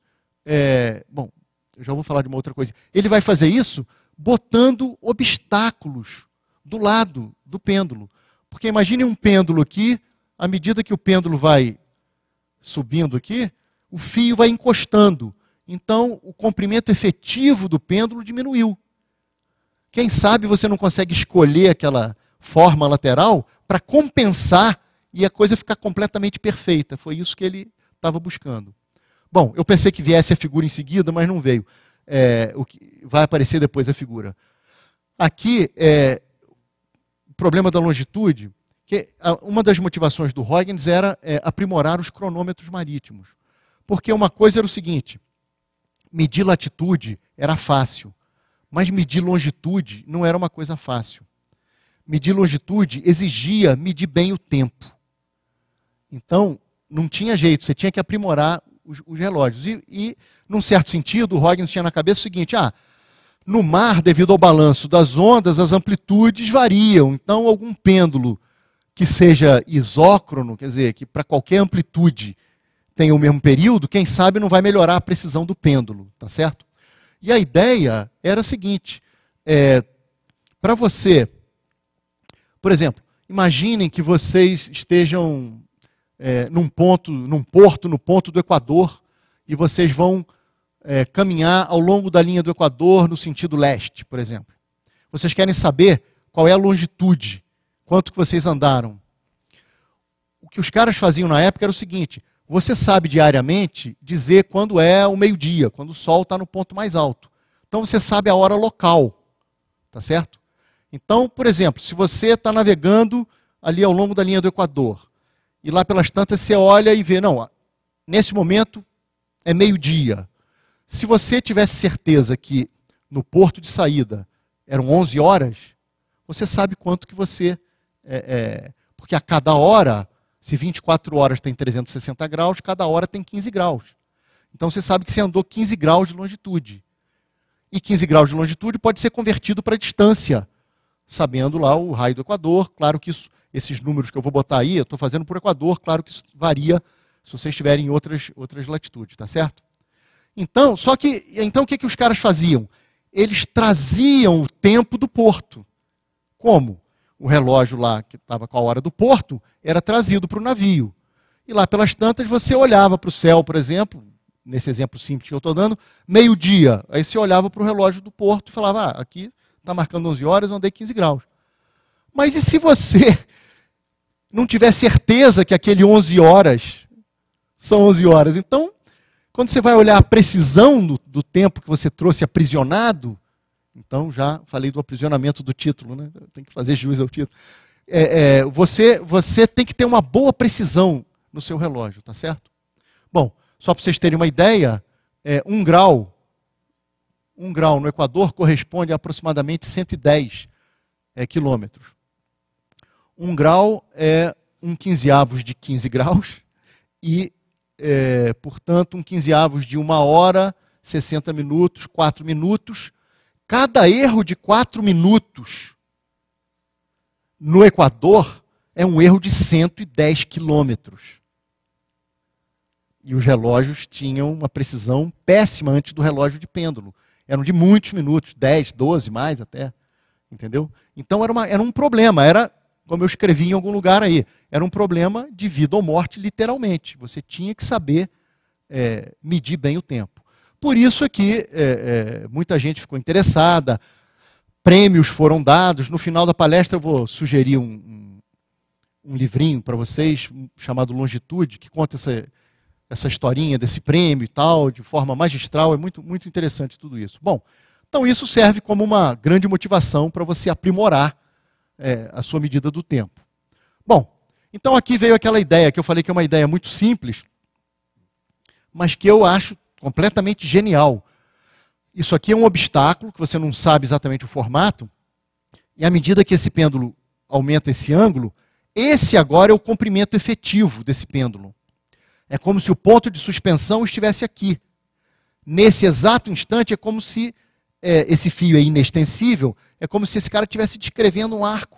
É, bom, eu já vou falar de uma outra coisa. Ele vai fazer isso botando obstáculos do lado do pêndulo. Porque imagine um pêndulo aqui, à medida que o pêndulo vai subindo aqui, o fio vai encostando. Então, o comprimento efetivo do pêndulo diminuiu. Quem sabe você não consegue escolher aquela forma lateral para compensar e a coisa ficar completamente perfeita. Foi isso que ele estava buscando. Bom, eu pensei que viesse a figura em seguida, mas não veio. É, o que vai aparecer depois a figura. Aqui é o problema da longitude, que uma das motivações do Huygens era é, aprimorar os cronômetros marítimos. Porque uma coisa era o seguinte: medir latitude era fácil. Mas medir longitude não era uma coisa fácil. Medir longitude exigia medir bem o tempo. Então, não tinha jeito, você tinha que aprimorar os, os relógios. E, e, num certo sentido, o Huygens tinha na cabeça o seguinte: ah, no mar, devido ao balanço das ondas, as amplitudes variam. Então, algum pêndulo que seja isócrono, quer dizer, que para qualquer amplitude tenha o mesmo período, quem sabe não vai melhorar a precisão do pêndulo, tá certo? E a ideia era a seguinte: é, para você, por exemplo, imaginem que vocês estejam é, num ponto, num porto, no ponto do Equador, e vocês vão é, caminhar ao longo da linha do Equador no sentido leste, por exemplo. Vocês querem saber qual é a longitude, quanto que vocês andaram. O que os caras faziam na época era o seguinte: você sabe diariamente dizer quando é o meio-dia, quando o sol está no ponto mais alto. Então você sabe a hora local, tá certo? Então, por exemplo, se você está navegando ali ao longo da linha do Equador e lá pelas tantas você olha e vê, não, nesse momento é meio-dia. Se você tivesse certeza que no porto de saída eram 11 horas, você sabe quanto que você é, é, porque a cada hora se 24 horas tem 360 graus, cada hora tem 15 graus. Então você sabe que você andou 15 graus de longitude. E 15 graus de longitude pode ser convertido para distância, sabendo lá o raio do Equador. Claro que isso, esses números que eu vou botar aí, eu estou fazendo por Equador, claro que isso varia se vocês estiverem em outras, outras latitudes, tá certo? Então, só que, então o que, que os caras faziam? Eles traziam o tempo do porto. Como? o relógio lá que estava com a hora do porto era trazido para o navio. E lá pelas tantas você olhava para o céu, por exemplo, nesse exemplo simples que eu estou dando, meio-dia. Aí você olhava para o relógio do porto e falava: ah, aqui está marcando 11 horas, eu andei 15 graus. Mas e se você não tiver certeza que aquele 11 horas são 11 horas? Então, quando você vai olhar a precisão do, do tempo que você trouxe aprisionado, então já falei do aprisionamento do título, né? Tem que fazer juiz ao título. É, é, você, você tem que ter uma boa precisão no seu relógio, tá certo? Bom, só para vocês terem uma ideia, é, um grau, um grau no Equador corresponde a aproximadamente 110 é, quilômetros. Um grau é um quinzeavos de 15 graus e, é, portanto, um quinzeavos de uma hora, 60 minutos, 4 minutos Cada erro de quatro minutos no Equador é um erro de 110 quilômetros. E os relógios tinham uma precisão péssima antes do relógio de pêndulo. Eram de muitos minutos, 10, 12, mais até. Entendeu? Então era, uma, era um problema, era, como eu escrevi em algum lugar aí, era um problema de vida ou morte, literalmente. Você tinha que saber é, medir bem o tempo. Por isso é que é, é, muita gente ficou interessada, prêmios foram dados. No final da palestra, eu vou sugerir um, um, livrinho para vocês, chamado Longitude, que conta essa, essa historinha desse prêmio e tal, de forma magistral. É muito, muito interessante tudo isso. Bom, então isso serve como uma grande motivação para você aprimorar é, a sua medida do tempo. Bom, então aqui veio aquela ideia que eu falei que é uma ideia muito simples, mas que eu acho completamente genial. Isso aqui é um obstáculo, que você não sabe exatamente o formato, e à medida que esse pêndulo aumenta esse ângulo, esse agora é o comprimento efetivo desse pêndulo. É como se o ponto de suspensão estivesse aqui. Nesse exato instante, é como se é, esse fio é inextensível, é como se esse cara estivesse descrevendo um arco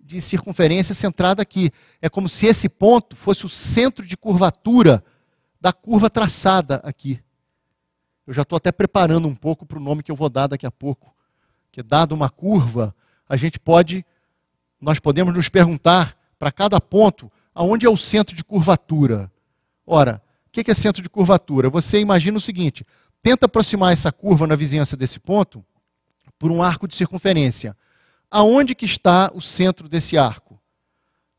de circunferência centrada aqui. É como se esse ponto fosse o centro de curvatura da curva traçada aqui. Eu já estou até preparando um pouco para o nome que eu vou dar daqui a pouco. Que dado uma curva, a gente pode, nós podemos nos perguntar para cada ponto aonde é o centro de curvatura. Ora, o que é centro de curvatura? Você imagina o seguinte: tenta aproximar essa curva na vizinhança desse ponto por um arco de circunferência. Aonde que está o centro desse arco?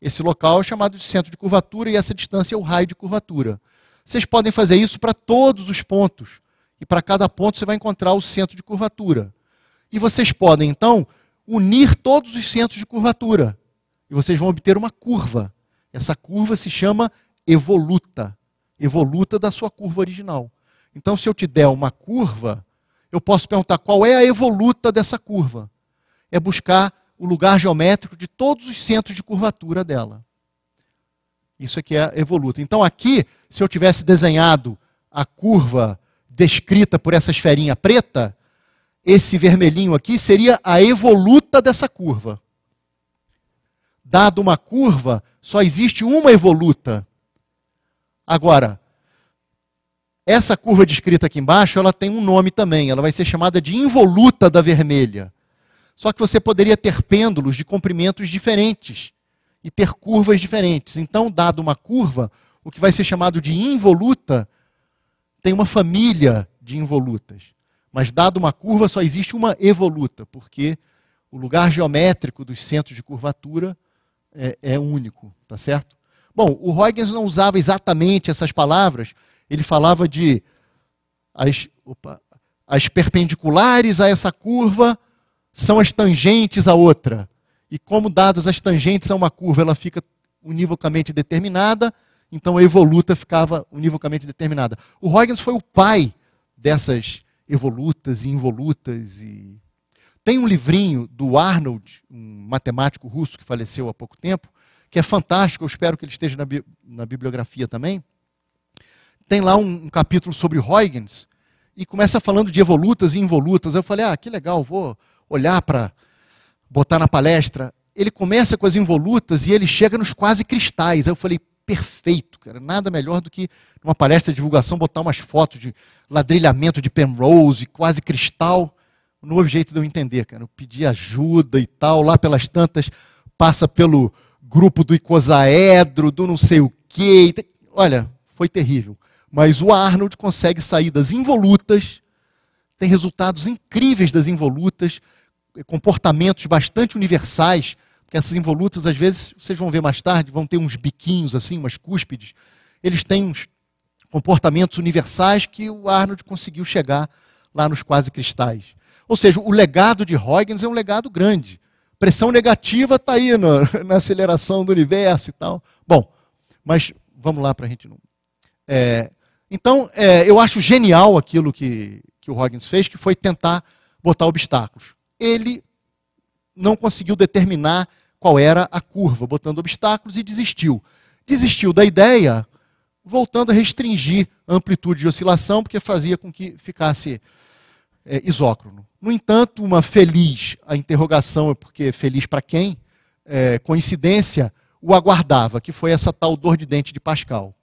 Esse local é chamado de centro de curvatura e essa distância é o raio de curvatura. Vocês podem fazer isso para todos os pontos. E para cada ponto você vai encontrar o centro de curvatura. E vocês podem, então, unir todos os centros de curvatura. E vocês vão obter uma curva. Essa curva se chama evoluta. Evoluta da sua curva original. Então, se eu te der uma curva, eu posso perguntar qual é a evoluta dessa curva. É buscar o lugar geométrico de todos os centros de curvatura dela. Isso aqui é, é evoluto. Então aqui, se eu tivesse desenhado a curva descrita por essa esferinha preta, esse vermelhinho aqui seria a evoluta dessa curva. Dado uma curva, só existe uma evoluta. Agora, essa curva descrita aqui embaixo, ela tem um nome também, ela vai ser chamada de involuta da vermelha. Só que você poderia ter pêndulos de comprimentos diferentes e ter curvas diferentes. Então, dado uma curva, o que vai ser chamado de involuta tem uma família de involutas. Mas, dado uma curva, só existe uma evoluta, porque o lugar geométrico dos centros de curvatura é, é único, tá certo? Bom, o Huygens não usava exatamente essas palavras, ele falava de as, opa, as perpendiculares a essa curva são as tangentes à outra. E como dadas as tangentes a uma curva, ela fica univocamente determinada, então a evoluta ficava univocamente determinada. O Huygens foi o pai dessas evolutas e involutas. E... Tem um livrinho do Arnold, um matemático russo que faleceu há pouco tempo, que é fantástico, eu espero que ele esteja na, bi na bibliografia também. Tem lá um, um capítulo sobre Huygens, e começa falando de evolutas e involutas. Eu falei, ah, que legal, vou olhar para botar na palestra, ele começa com as involutas e ele chega nos quase cristais. Aí eu falei, perfeito, cara. Nada melhor do que numa palestra de divulgação botar umas fotos de ladrilhamento de Penrose, quase cristal. Não jeito de eu entender, cara. Eu pedi ajuda e tal, lá pelas tantas, passa pelo grupo do icosaedro, do não sei o quê. Olha, foi terrível. Mas o Arnold consegue sair das involutas, tem resultados incríveis das involutas eh, comportamentos bastante universais, porque essas involutas, às vezes, vocês vão ver mais tarde, vão ter uns biquinhos assim, umas cúspides. Eles têm uns comportamentos universais que o Arnold conseguiu chegar lá nos quase cristais. Ou seja, o legado de Huygens é um legado grande. Pressão negativa está aí no, na aceleração do universo e tal. Bom, mas vamos lá para a gente não. É, então, é, eu acho genial aquilo que, que o Huygens fez, que foi tentar botar obstáculos ele não conseguiu determinar qual era a curva, botando obstáculos e desistiu. Desistiu da ideia, voltando a restringir a amplitude de oscilação, porque fazia com que ficasse é, isócrono. No entanto, uma feliz, a interrogação é porque feliz para quem, é, coincidência, o aguardava, que foi essa tal dor de dente de Pascal.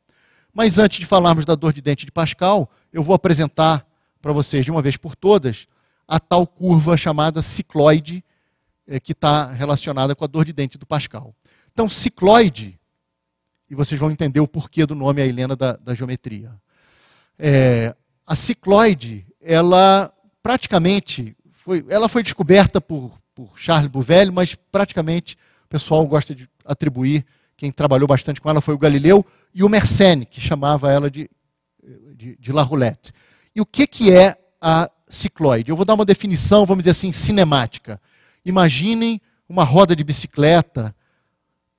Mas antes de falarmos da dor de dente de Pascal, eu vou apresentar para vocês, de uma vez por todas, a tal curva chamada cicloide, é, que está relacionada com a dor de dente do Pascal. Então, cicloide, e vocês vão entender o porquê do nome a Helena da, da geometria. É, a cicloide, ela praticamente, foi, ela foi descoberta por, por Charles Bouvelli, mas praticamente o pessoal gosta de atribuir, quem trabalhou bastante com ela foi o Galileu e o Mersenne, que chamava ela de, de, de La Roulette. E o que, que é a cicloide. Eu vou dar uma definição, vamos dizer assim, cinemática. Imaginem uma roda de bicicleta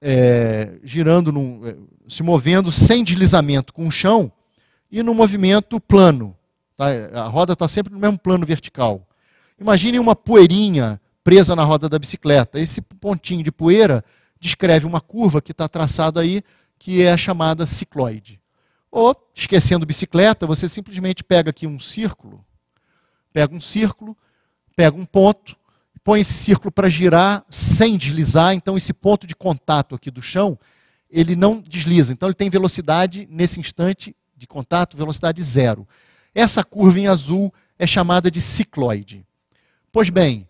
é, girando, num, é, se movendo sem deslizamento com o chão e num movimento plano. Tá? A roda está sempre no mesmo plano vertical. Imaginem uma poeirinha presa na roda da bicicleta. Esse pontinho de poeira descreve uma curva que está traçada aí, que é chamada cicloide. Ou, esquecendo bicicleta, você simplesmente pega aqui um círculo Pega um círculo, pega um ponto, põe esse círculo para girar sem deslizar. Então, esse ponto de contato aqui do chão, ele não desliza. Então, ele tem velocidade, nesse instante de contato, velocidade zero. Essa curva em azul é chamada de cicloide. Pois bem,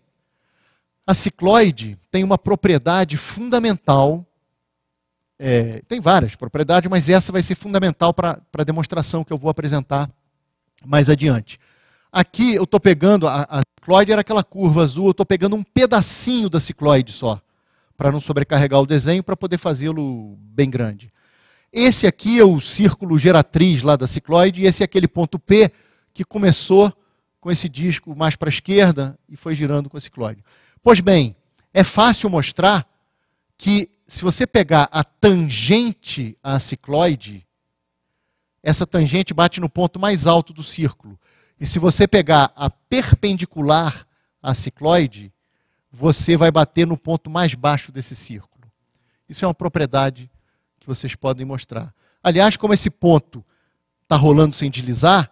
a cicloide tem uma propriedade fundamental. É, tem várias propriedades, mas essa vai ser fundamental para a demonstração que eu vou apresentar mais adiante. Aqui eu estou pegando, a, a cicloide era aquela curva azul, eu estou pegando um pedacinho da cicloide só, para não sobrecarregar o desenho, para poder fazê-lo bem grande. Esse aqui é o círculo geratriz lá da cicloide, e esse é aquele ponto P que começou com esse disco mais para a esquerda e foi girando com a cicloide. Pois bem, é fácil mostrar que se você pegar a tangente à cicloide, essa tangente bate no ponto mais alto do círculo. E se você pegar a perpendicular à cicloide, você vai bater no ponto mais baixo desse círculo. Isso é uma propriedade que vocês podem mostrar. Aliás, como esse ponto está rolando sem deslizar,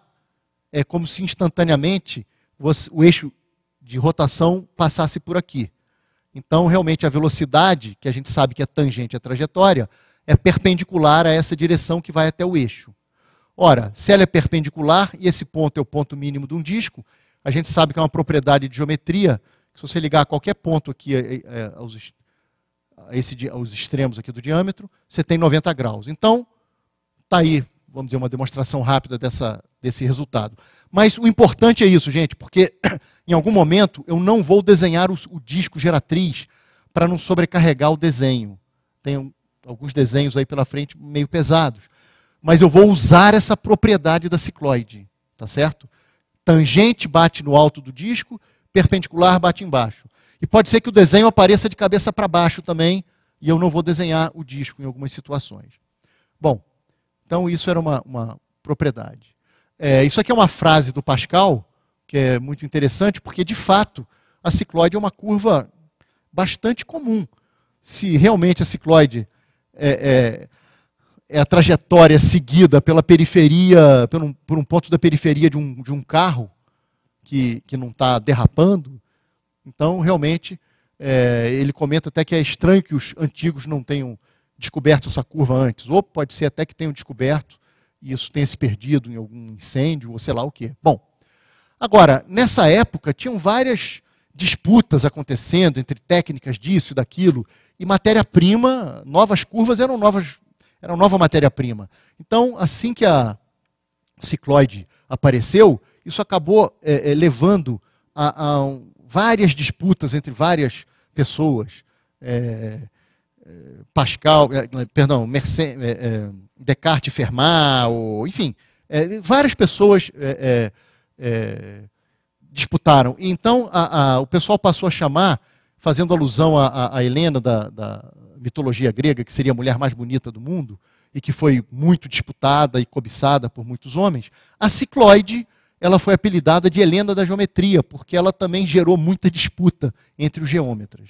é como se instantaneamente você, o eixo de rotação passasse por aqui. Então, realmente, a velocidade, que a gente sabe que é tangente à trajetória, é perpendicular a essa direção que vai até o eixo. Ora, se ela é perpendicular e esse ponto é o ponto mínimo de um disco, a gente sabe que é uma propriedade de geometria, se você ligar qualquer ponto aqui é, é, é aos, esse, aos extremos aqui do diâmetro, você tem 90 graus. Então, está aí, vamos dizer, uma demonstração rápida dessa, desse resultado. Mas o importante é isso, gente, porque em algum momento eu não vou desenhar o, o disco geratriz para não sobrecarregar o desenho. Tem um, alguns desenhos aí pela frente meio pesados mas eu vou usar essa propriedade da cicloide, tá certo? Tangente bate no alto do disco, perpendicular bate embaixo. E pode ser que o desenho apareça de cabeça para baixo também, e eu não vou desenhar o disco em algumas situações. Bom, então isso era uma, uma propriedade. É, isso aqui é uma frase do Pascal, que é muito interessante, porque de fato a cicloide é uma curva bastante comum. Se realmente a cicloide é, é, é a trajetória seguida pela periferia, por um, por um ponto da periferia de um, de um carro que, que não está derrapando, então realmente é, ele comenta até que é estranho que os antigos não tenham descoberto essa curva antes, ou pode ser até que tenham descoberto e isso tenha se perdido em algum incêndio ou sei lá o que. Bom, agora, nessa época tinham várias disputas acontecendo entre técnicas disso e daquilo, e matéria-prima, novas curvas eram novas era uma nova matéria-prima. Então, assim que a cicloide apareceu, isso acabou é, é, levando a, a um, várias disputas entre várias pessoas. É, é Pascal, é, é, perdão, Merce, Descartes Fermat, ou, enfim, várias pessoas disputaram. então a, a, o pessoal passou a chamar, fazendo alusão à Helena da, da mitologia grega, que seria a mulher mais bonita do mundo, e que foi muito disputada e cobiçada por muitos homens, a Cicloide ela foi apelidada de Helena da Geometria, porque ela também gerou muita disputa entre os geômetras.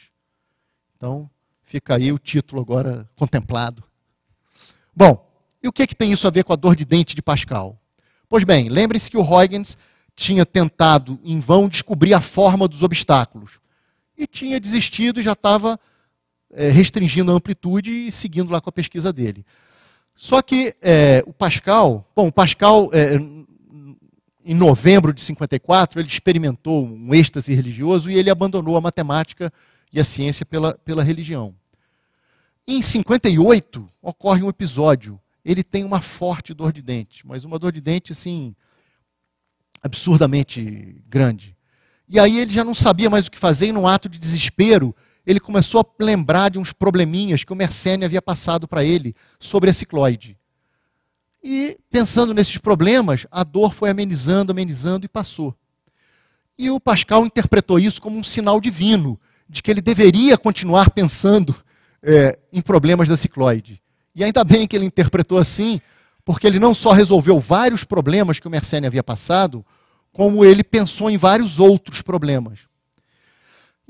Então, fica aí o título agora contemplado. Bom, e o que, é que tem isso a ver com a dor de dente de Pascal? Pois bem, lembre-se que o Huygens tinha tentado em vão descobrir a forma dos obstáculos e tinha desistido e já estava é, restringindo a amplitude e seguindo lá com a pesquisa dele. Só que é, o Pascal, bom, o Pascal, é, em novembro de 54, ele experimentou um êxtase religioso e ele abandonou a matemática e a ciência pela, pela religião. Em 58, ocorre um episódio. Ele tem uma forte dor de dente, mas uma dor de dente, assim, absurdamente grande. E aí ele já não sabia mais o que fazer, e num ato de desespero, ele começou a lembrar de uns probleminhas que o Mersenne havia passado para ele sobre a cicloide. E pensando nesses problemas, a dor foi amenizando, amenizando e passou. E o Pascal interpretou isso como um sinal divino de que ele deveria continuar pensando é, em problemas da cicloide. E ainda bem que ele interpretou assim, porque ele não só resolveu vários problemas que o Mersenne havia passado, como ele pensou em vários outros problemas.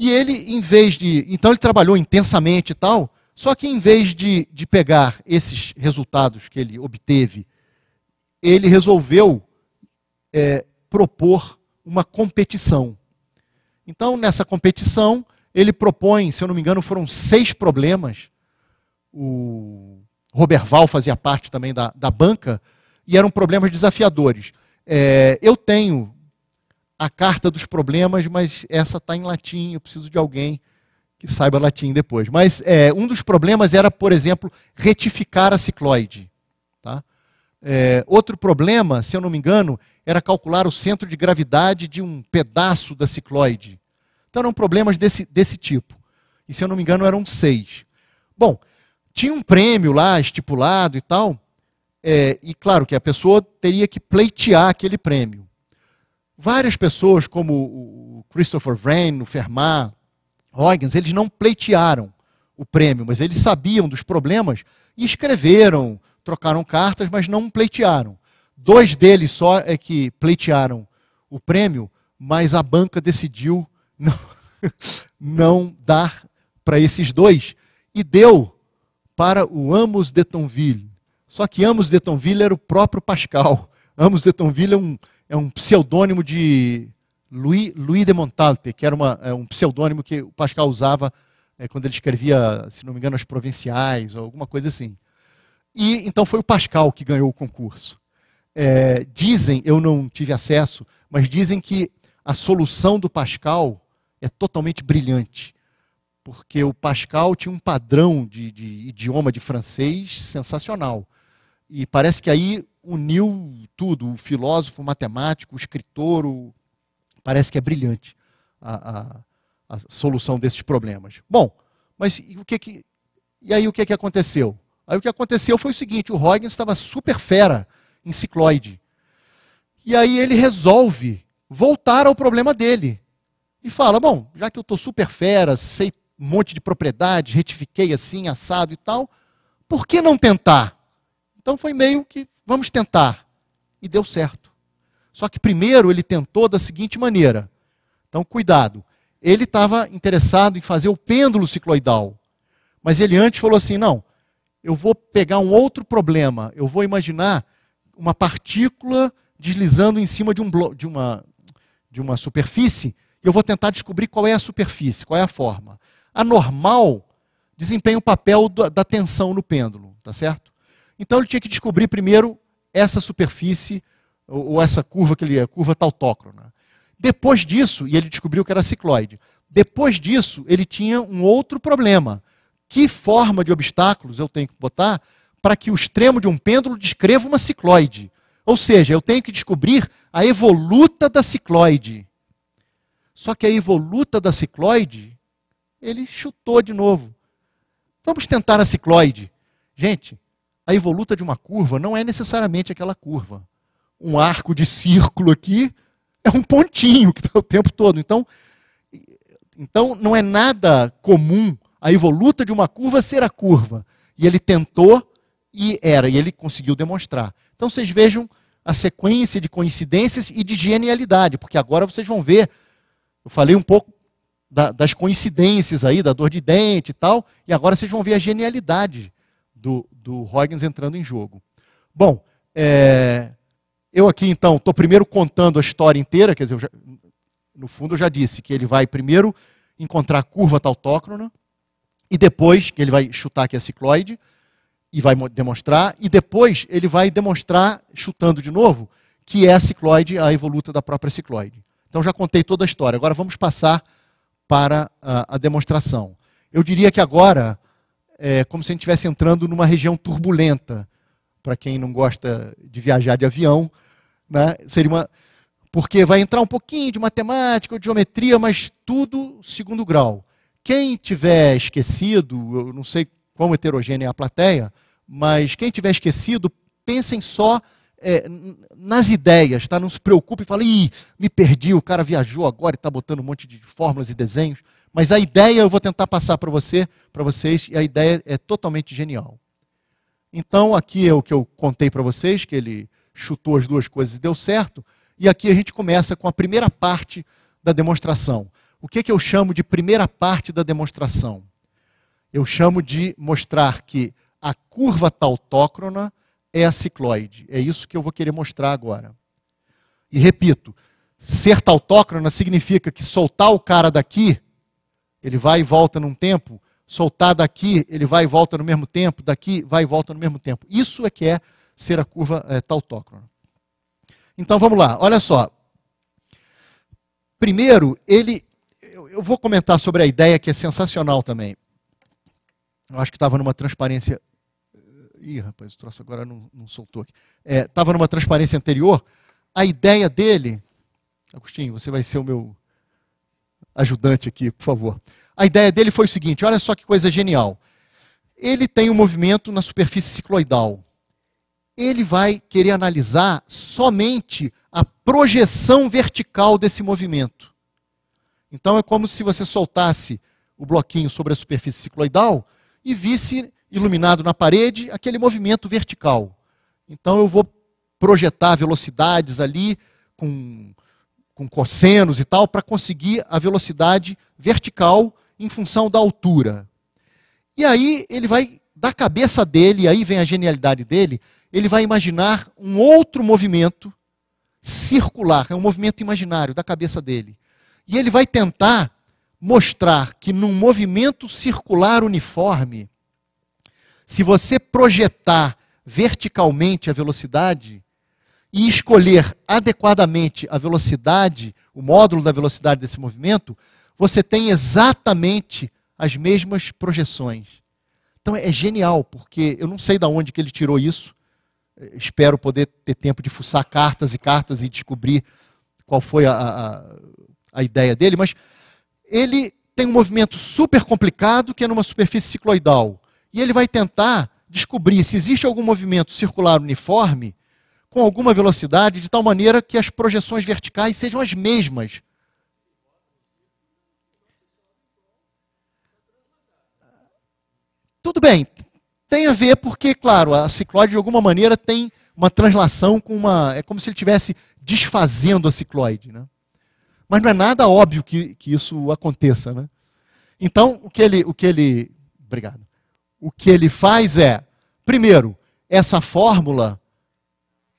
E ele, em vez de. Então, ele trabalhou intensamente e tal, só que em vez de, de pegar esses resultados que ele obteve, ele resolveu é, propor uma competição. Então, nessa competição, ele propõe, se eu não me engano, foram seis problemas. O Robert Val fazia parte também da, da banca, e eram problemas desafiadores. É, eu tenho a carta dos problemas, mas essa está em latim, eu preciso de alguém que saiba latim depois. Mas é, um dos problemas era, por exemplo, retificar a cicloide. Tá? É, outro problema, se eu não me engano, era calcular o centro de gravidade de um pedaço da cicloide. Então eram problemas desse, desse tipo. E se eu não me engano, eram seis. Bom, tinha um prêmio lá estipulado e tal. É, e claro que a pessoa teria que pleitear aquele prêmio. Várias pessoas, como o Christopher Wren, o Fermat, Huygens, eles não pleitearam o prêmio, mas eles sabiam dos problemas e escreveram, trocaram cartas, mas não pleitearam. Dois deles só é que pleitearam o prêmio, mas a banca decidiu não, não dar para esses dois e deu para o Amos de Tonville. Só que Amos de Tonville era o próprio Pascal. Amos de Tonville é um é um pseudônimo de Louis, Louis de Montalte, que era uma, é um pseudônimo que o Pascal usava é, quando ele escrevia, se não me engano, as provinciais ou alguma coisa assim. E então foi o Pascal que ganhou o concurso. É, dizem, eu não tive acesso, mas dizem que a solução do Pascal é totalmente brilhante, porque o Pascal tinha um padrão de, de idioma de francês sensacional. E parece que aí uniu tudo, o filósofo, o matemático, o escritor, o... parece que é brilhante a, a, a, solução desses problemas. Bom, mas o que que... e aí o que, que aconteceu? Aí o que aconteceu foi o seguinte, o Huygens estava super fera em cicloide. E aí ele resolve voltar ao problema dele. E fala, bom, já que eu estou super fera, sei um monte de propriedades, retifiquei assim, assado e tal, por que não tentar? Então foi meio que Vamos tentar. E deu certo. Só que primeiro ele tentou da seguinte maneira. Então, cuidado. Ele estava interessado em fazer o pêndulo cicloidal. Mas ele antes falou assim: não, eu vou pegar um outro problema. Eu vou imaginar uma partícula deslizando em cima de, um de, uma, de uma superfície e eu vou tentar descobrir qual é a superfície, qual é a forma. A normal desempenha o papel da tensão no pêndulo, tá certo? Então ele tinha que descobrir primeiro essa superfície, ou, essa curva que ele é, curva tautócrona. Depois disso, e ele descobriu que era cicloide, depois disso ele tinha um outro problema. Que forma de obstáculos eu tenho que botar para que o extremo de um pêndulo descreva uma cicloide? Ou seja, eu tenho que descobrir a evoluta da cicloide. Só que a evoluta da cicloide, ele chutou de novo. Vamos tentar a cicloide. Gente, a evoluta de uma curva não é necessariamente aquela curva. Um arco de círculo aqui é um pontinho que está o tempo todo. Então, então, não é nada comum a evoluta de uma curva ser a curva. E ele tentou e era, e ele conseguiu demonstrar. Então, vocês vejam a sequência de coincidências e de genialidade, porque agora vocês vão ver. Eu falei um pouco da, das coincidências aí, da dor de dente e tal, e agora vocês vão ver a genialidade do, do Huygens entrando em jogo. Bom, é, eu aqui então estou primeiro contando a história inteira, quer dizer, já, no fundo eu já disse que ele vai primeiro encontrar a curva tautócrona, e depois que ele vai chutar aqui a cicloide, e vai demonstrar, e depois ele vai demonstrar, chutando de novo, que é a cicloide, a evoluta da própria cicloide. Então já contei toda a história, agora vamos passar para a, a demonstração. Eu diria que agora é como se a gente estivesse entrando numa região turbulenta. Para quem não gosta de viajar de avião, né? seria uma. Porque vai entrar um pouquinho de matemática ou de geometria, mas tudo segundo grau. Quem tiver esquecido, eu não sei quão heterogênea é a plateia, mas quem tiver esquecido, pensem só é, nas ideias, tá? Não se preocupe e fale, ih, me perdi, o cara viajou agora e está botando um monte de fórmulas e desenhos. Mas a ideia eu vou tentar passar para você, para vocês, e a ideia é totalmente genial. Então, aqui é o que eu contei para vocês, que ele chutou as duas coisas e deu certo. E aqui a gente começa com a primeira parte da demonstração. O que, que eu chamo de primeira parte da demonstração? Eu chamo de mostrar que a curva tautócrona é a cicloide. É isso que eu vou querer mostrar agora. E repito, ser tautócrona significa que soltar o cara daqui ele vai e volta num tempo, soltar daqui, ele vai e volta no mesmo tempo, daqui, vai e volta no mesmo tempo. Isso é que é ser a curva é, tautócrona. Então vamos lá, olha só. Primeiro, ele. Eu vou comentar sobre a ideia que é sensacional também. Eu acho que estava numa transparência. Ih, rapaz, o troço agora não, não soltou aqui. Estava é, numa transparência anterior. A ideia dele. Agostinho, você vai ser o meu ajudante aqui, por favor. A ideia dele foi o seguinte: olha só que coisa genial. Ele tem um movimento na superfície cicloidal. Ele vai querer analisar somente a projeção vertical desse movimento. Então é como se você soltasse o bloquinho sobre a superfície cicloidal e visse iluminado na parede aquele movimento vertical. Então eu vou projetar velocidades ali com com cossenos e tal, para conseguir a velocidade vertical em função da altura. E aí ele vai, da cabeça dele, aí vem a genialidade dele, ele vai imaginar um outro movimento circular, é um movimento imaginário da cabeça dele. E ele vai tentar mostrar que num movimento circular uniforme, se você projetar verticalmente a velocidade, e escolher adequadamente a velocidade, o módulo da velocidade desse movimento, você tem exatamente as mesmas projeções. Então é genial, porque eu não sei de onde que ele tirou isso. É, espero poder ter tempo de fuçar cartas e cartas e descobrir qual foi a, a, a ideia dele, mas ele tem um movimento super complicado que é numa superfície cicloidal. E ele vai tentar descobrir se existe algum movimento circular uniforme com alguma velocidade, de tal maneira que as projeções verticais sejam as mesmas. Tudo bem, tem a ver porque, claro, a cicloide de alguma maneira tem uma translação com uma. É como se ele estivesse desfazendo a cicloide. Né? Mas não é nada óbvio que, que isso aconteça. Né? Então, o que ele. O que ele obrigado. O que ele faz é, primeiro, essa fórmula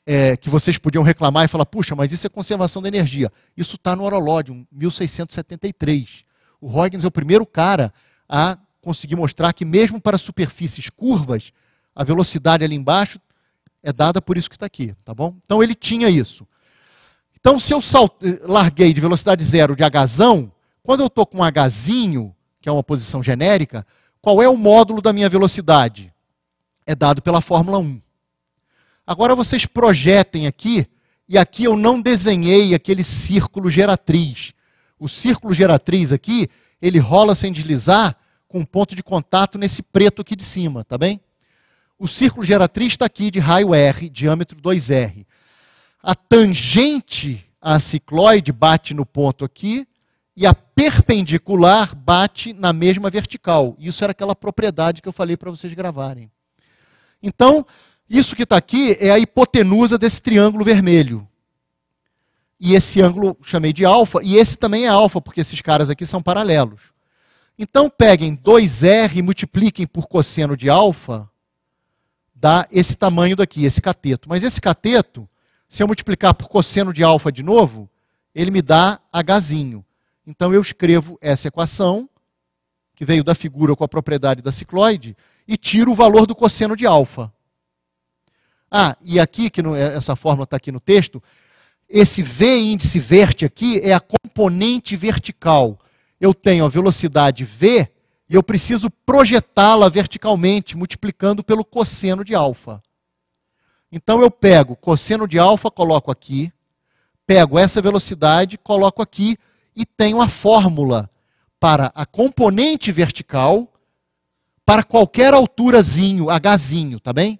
é, que vocês podiam reclamar e falar, puxa, mas isso é conservação da energia. Isso está no Orolódio, 1673. O Huygens é o primeiro cara a conseguir mostrar que mesmo para superfícies curvas, a velocidade ali embaixo é dada por isso que está aqui, tá bom? Então ele tinha isso. Então se eu salte, eh, larguei de velocidade zero de Hzão, quando eu estou com um Hzinho, que é uma posição genérica, qual é o módulo da minha velocidade? É dado pela fórmula 1. Agora vocês projetem aqui, e aqui eu não desenhei aquele círculo geratriz. O círculo geratriz aqui, ele rola sem deslizar com um ponto de contato nesse preto aqui de cima, tá bem? O círculo geratriz está aqui de raio R, diâmetro 2R. A tangente à cicloide bate no ponto aqui e a perpendicular bate na mesma vertical. Isso era aquela propriedade que eu falei para vocês gravarem. Então, isso que está aqui é a hipotenusa desse triângulo vermelho. E esse ângulo chamei de alfa, e esse também é alfa, porque esses caras aqui são paralelos. Então peguem 2r e multipliquem por cosseno de alfa, dá esse tamanho daqui, esse cateto. Mas esse cateto, se eu multiplicar por cosseno de alfa de novo, ele me dá hzinho. Então eu escrevo essa equação, que veio da figura com a propriedade da cicloide, e tiro o valor do cosseno de alfa. Ah, e aqui, que é, essa fórmula está aqui no texto, esse V índice verte aqui é a componente vertical. Eu tenho a velocidade V e eu preciso projetá-la verticalmente, multiplicando pelo cosseno de alfa. Então eu pego cosseno de alfa, coloco aqui, pego essa velocidade, coloco aqui e tenho a fórmula para a componente vertical para qualquer alturazinho, hzinho, tá bem?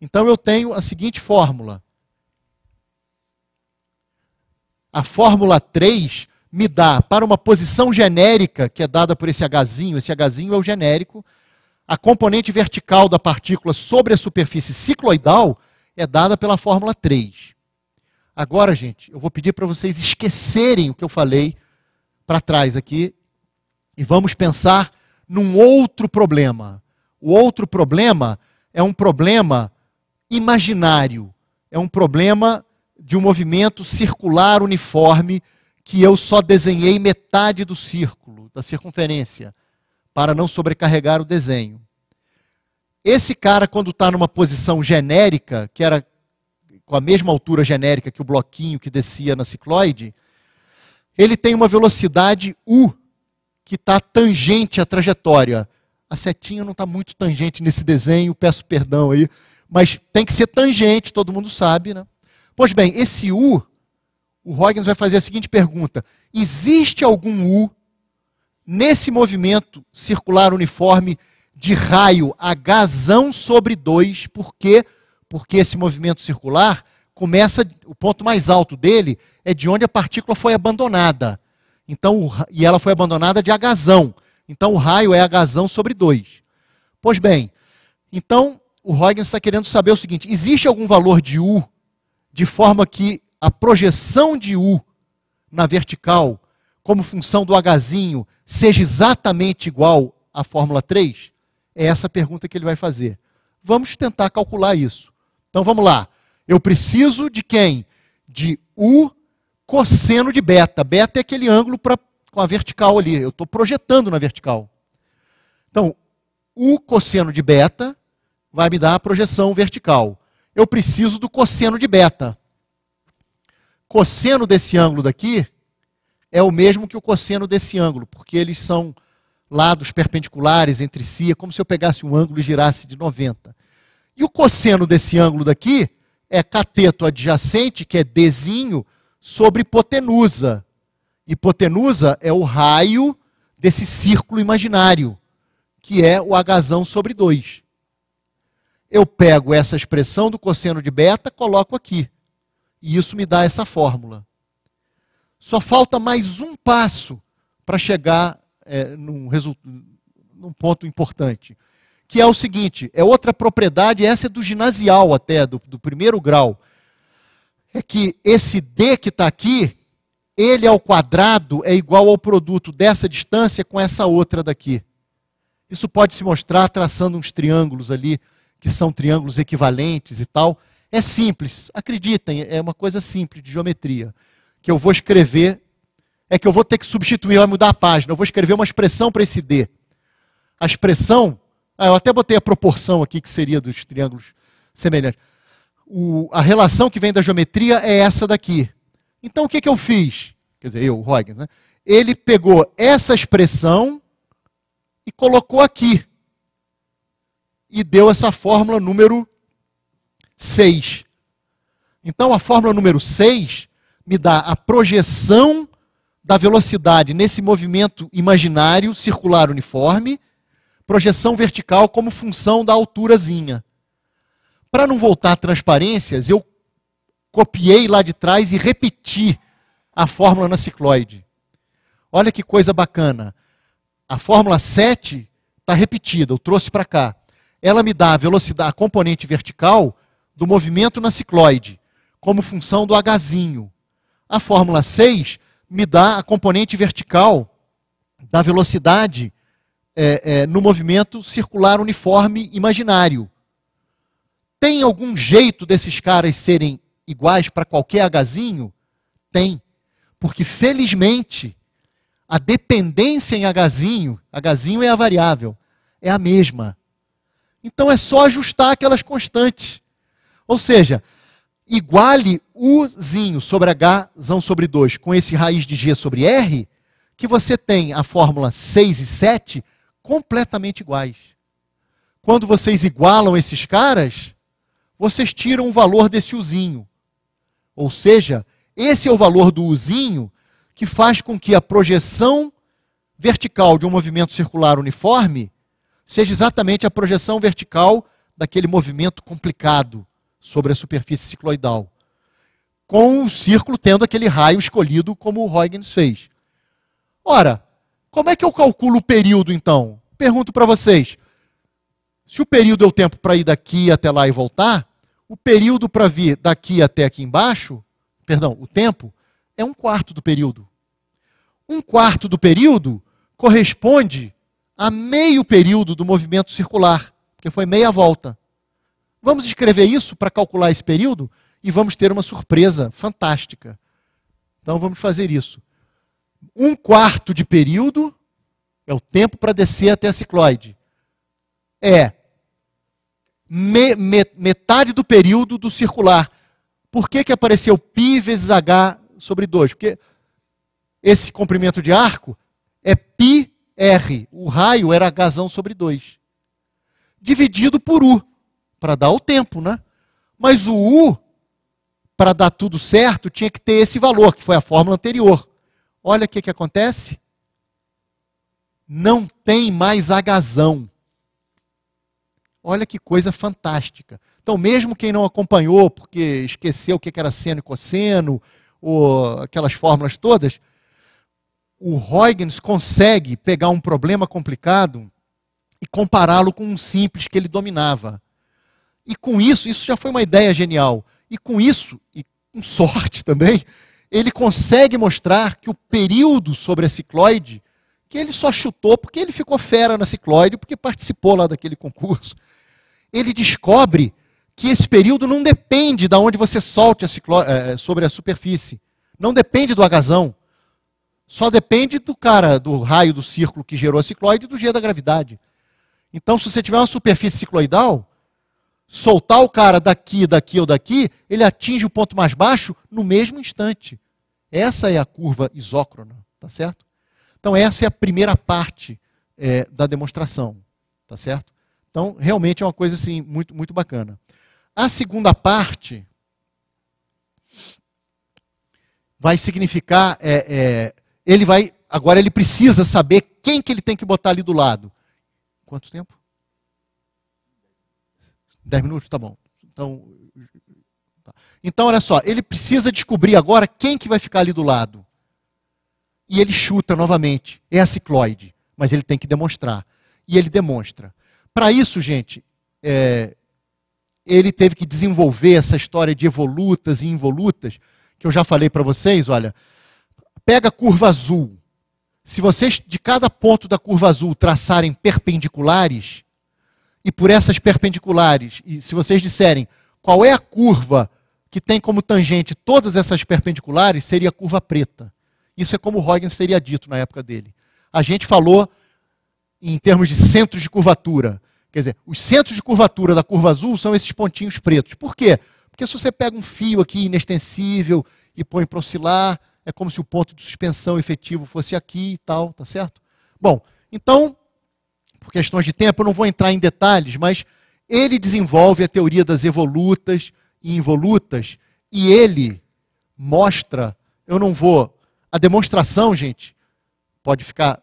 Então eu tenho a seguinte fórmula. A fórmula 3 me dá para uma posição genérica que é dada por esse Hzinho, esse Hzinho é o genérico, a componente vertical da partícula sobre a superfície cicloidal é dada pela fórmula 3. Agora, gente, eu vou pedir para vocês esquecerem o que eu falei para trás aqui e vamos pensar num outro problema. O outro problema é um problema imaginário, é um problema de um movimento circular uniforme que eu só desenhei metade do círculo, da circunferência, para não sobrecarregar o desenho. Esse cara, quando está numa posição genérica, que era com a mesma altura genérica que o bloquinho que descia na cicloide, ele tem uma velocidade U, que está tangente à trajetória. A setinha não está muito tangente nesse desenho, peço perdão aí mas tem que ser tangente, todo mundo sabe, né? Pois bem, esse U, o Huygens vai fazer a seguinte pergunta: existe algum U nesse movimento circular uniforme de raio H sobre 2? Por quê? Porque esse movimento circular começa, o ponto mais alto dele é de onde a partícula foi abandonada. Então, e ela foi abandonada de H. Então o raio é H sobre 2. Pois bem, então o Huygens está querendo saber o seguinte: existe algum valor de U de forma que a projeção de U na vertical, como função do Hzinho, seja exatamente igual à fórmula 3? É essa a pergunta que ele vai fazer. Vamos tentar calcular isso. Então vamos lá. Eu preciso de quem? De U cosseno de beta. Beta é aquele ângulo pra, com a vertical ali. Eu estou projetando na vertical. Então, U cosseno de beta vai me dar a projeção vertical. Eu preciso do cosseno de beta. Cosseno desse ângulo daqui é o mesmo que o cosseno desse ângulo, porque eles são lados perpendiculares entre si, é como se eu pegasse um ângulo e girasse de 90. E o cosseno desse ângulo daqui é cateto adjacente, que é Dzinho, sobre hipotenusa. Hipotenusa é o raio desse círculo imaginário, que é o H sobre 2 eu pego essa expressão do cosseno de beta, coloco aqui. E isso me dá essa fórmula. Só falta mais um passo para chegar é, num, num, ponto importante, que é o seguinte: é outra propriedade, essa é do ginasial até, do, do primeiro grau. É que esse D que está aqui, ele ao quadrado é igual ao produto dessa distância com essa outra daqui. Isso pode se mostrar traçando uns triângulos ali que são triângulos equivalentes e tal. É simples, acreditem, é uma coisa simples de geometria. Que eu vou escrever, é que eu vou ter que substituir, vai mudar a página. Eu vou escrever uma expressão para esse D. A expressão, ah, eu até botei a proporção aqui que seria dos triângulos semelhantes. O, a relação que vem da geometria é essa daqui. Então o que, é que eu fiz? Quer dizer, eu, Huygens, né? Ele pegou essa expressão e colocou aqui e deu essa fórmula número 6. Então, a fórmula número 6 me dá a projeção da velocidade nesse movimento imaginário circular uniforme, projeção vertical como função da alturazinha. Para não voltar transparências, eu copiei lá de trás e repeti a fórmula na cicloide. Olha que coisa bacana. A fórmula 7 está repetida, eu trouxe para cá ela me dá a velocidade, a componente vertical do movimento na cicloide, como função do Hzinho. A fórmula 6 me dá a componente vertical da velocidade é, é, no movimento circular uniforme imaginário. Tem algum jeito desses caras serem iguais para qualquer Hzinho? Tem. Porque, felizmente, a dependência em Hzinho, Hzinho é a variável, é a mesma. Então é só ajustar aquelas constantes. Ou seja, iguale Uzinho sobre H, zão sobre 2, com esse raiz de G sobre R, que você tem a fórmula 6 e 7 completamente iguais. Quando vocês igualam esses caras, vocês tiram o valor desse Uzinho. Ou seja, esse é o valor do Uzinho que faz com que a projeção vertical de um movimento circular uniforme seja exatamente a projeção vertical daquele movimento complicado sobre a superfície cicloidal, com o círculo tendo aquele raio escolhido como o Huygens fez. Ora, como é que eu calculo o período então? Pergunto para vocês. Se o período é o tempo para ir daqui até lá e voltar, o período para vir daqui até aqui embaixo, perdão, o tempo, é um quarto do período. Um quarto do período corresponde a meio período do movimento circular, que foi meia volta. Vamos escrever isso para calcular esse período e vamos ter uma surpresa fantástica. Então vamos fazer isso. Um quarto de período é o tempo para descer até a cicloide. É me, me, metade do período do circular. Por que, que apareceu π vezes h sobre 2? Porque esse comprimento de arco é π R, o raio era H sobre 2, dividido por U, para dar o tempo, né? Mas o U, para dar tudo certo, tinha que ter esse valor, que foi a fórmula anterior. Olha o que, que acontece. Não tem mais agazão. Olha que coisa fantástica. Então, mesmo quem não acompanhou, porque esqueceu o que era seno e cosseno, ou aquelas fórmulas todas, o Huygens consegue pegar um problema complicado e compará-lo com um simples que ele dominava. E com isso, isso já foi uma ideia genial. E com isso, e com sorte também, ele consegue mostrar que o período sobre a cicloide, que ele só chutou porque ele ficou fera na cicloide, porque participou lá daquele concurso, ele descobre que esse período não depende de onde você solte a eh, sobre a superfície. Não depende do agazão. Só depende do cara, do raio do círculo que gerou a cicloide e do G da gravidade. Então, se você tiver uma superfície cicloidal, soltar o cara daqui, daqui ou daqui, ele atinge o ponto mais baixo no mesmo instante. Essa é a curva isócrona, tá certo? Então, essa é a primeira parte é, da demonstração, tá certo? Então, realmente é uma coisa assim, muito, muito bacana. A segunda parte vai significar é, é, ele vai, agora ele precisa saber quem que ele tem que botar ali do lado. Quanto tempo? Dez minutos, tá bom. Então, tá. então olha só, ele precisa descobrir agora quem que vai ficar ali do lado. E ele chuta novamente. É a cicloide, mas ele tem que demonstrar. E ele demonstra. Para isso, gente, é, ele teve que desenvolver essa história de evolutas e involutas, que eu já falei para vocês, olha, Pega a curva azul. Se vocês de cada ponto da curva azul traçarem perpendiculares, e por essas perpendiculares, e se vocês disserem qual é a curva que tem como tangente todas essas perpendiculares, seria a curva preta. Isso é como Huygens teria dito na época dele. A gente falou em termos de centros de curvatura. Quer dizer, os centros de curvatura da curva azul são esses pontinhos pretos. Por quê? Porque se você pega um fio aqui inextensível e põe para oscilar, é como se o ponto de suspensão efetivo fosse aqui e tal, tá certo? Bom, então, por questões de tempo, eu não vou entrar em detalhes, mas ele desenvolve a teoria das evolutas e involutas e ele mostra, eu não vou, a demonstração, gente, pode ficar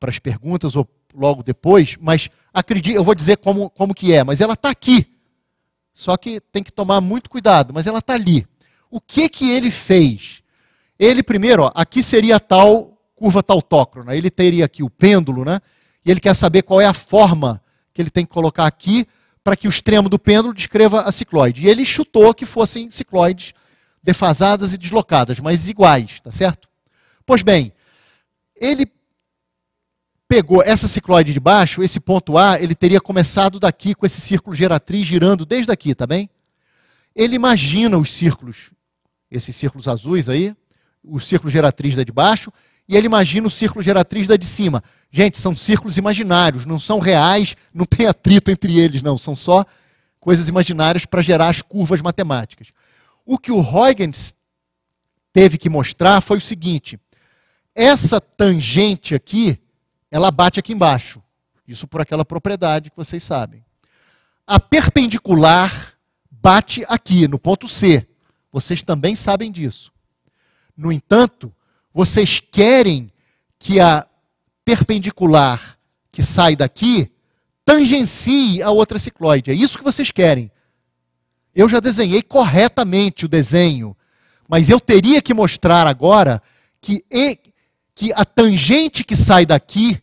para as perguntas ou logo depois, mas acredite, eu vou dizer como, como que é, mas ela está aqui. Só que tem que tomar muito cuidado, mas ela está ali. O que que ele fez? Ele primeiro, ó, aqui seria a tal curva tautócrona. Ele teria aqui o pêndulo, né? E ele quer saber qual é a forma que ele tem que colocar aqui para que o extremo do pêndulo descreva a cicloide. E ele chutou que fossem cicloides defasadas e deslocadas, mas iguais, tá certo? Pois bem, ele pegou essa cicloide de baixo, esse ponto A, ele teria começado daqui com esse círculo geratriz girando desde aqui, tá bem? Ele imagina os círculos, esses círculos azuis aí, o círculo geratriz da de baixo, e ele imagina o círculo geratriz da de cima. Gente, são círculos imaginários, não são reais, não tem atrito entre eles, não. São só coisas imaginárias para gerar as curvas matemáticas. O que o Huygens teve que mostrar foi o seguinte: essa tangente aqui, ela bate aqui embaixo. Isso por aquela propriedade que vocês sabem. A perpendicular bate aqui, no ponto C. Vocês também sabem disso. No entanto, vocês querem que a perpendicular que sai daqui tangencie a outra cicloide. É isso que vocês querem. Eu já desenhei corretamente o desenho, mas eu teria que mostrar agora que, e, que a tangente que sai daqui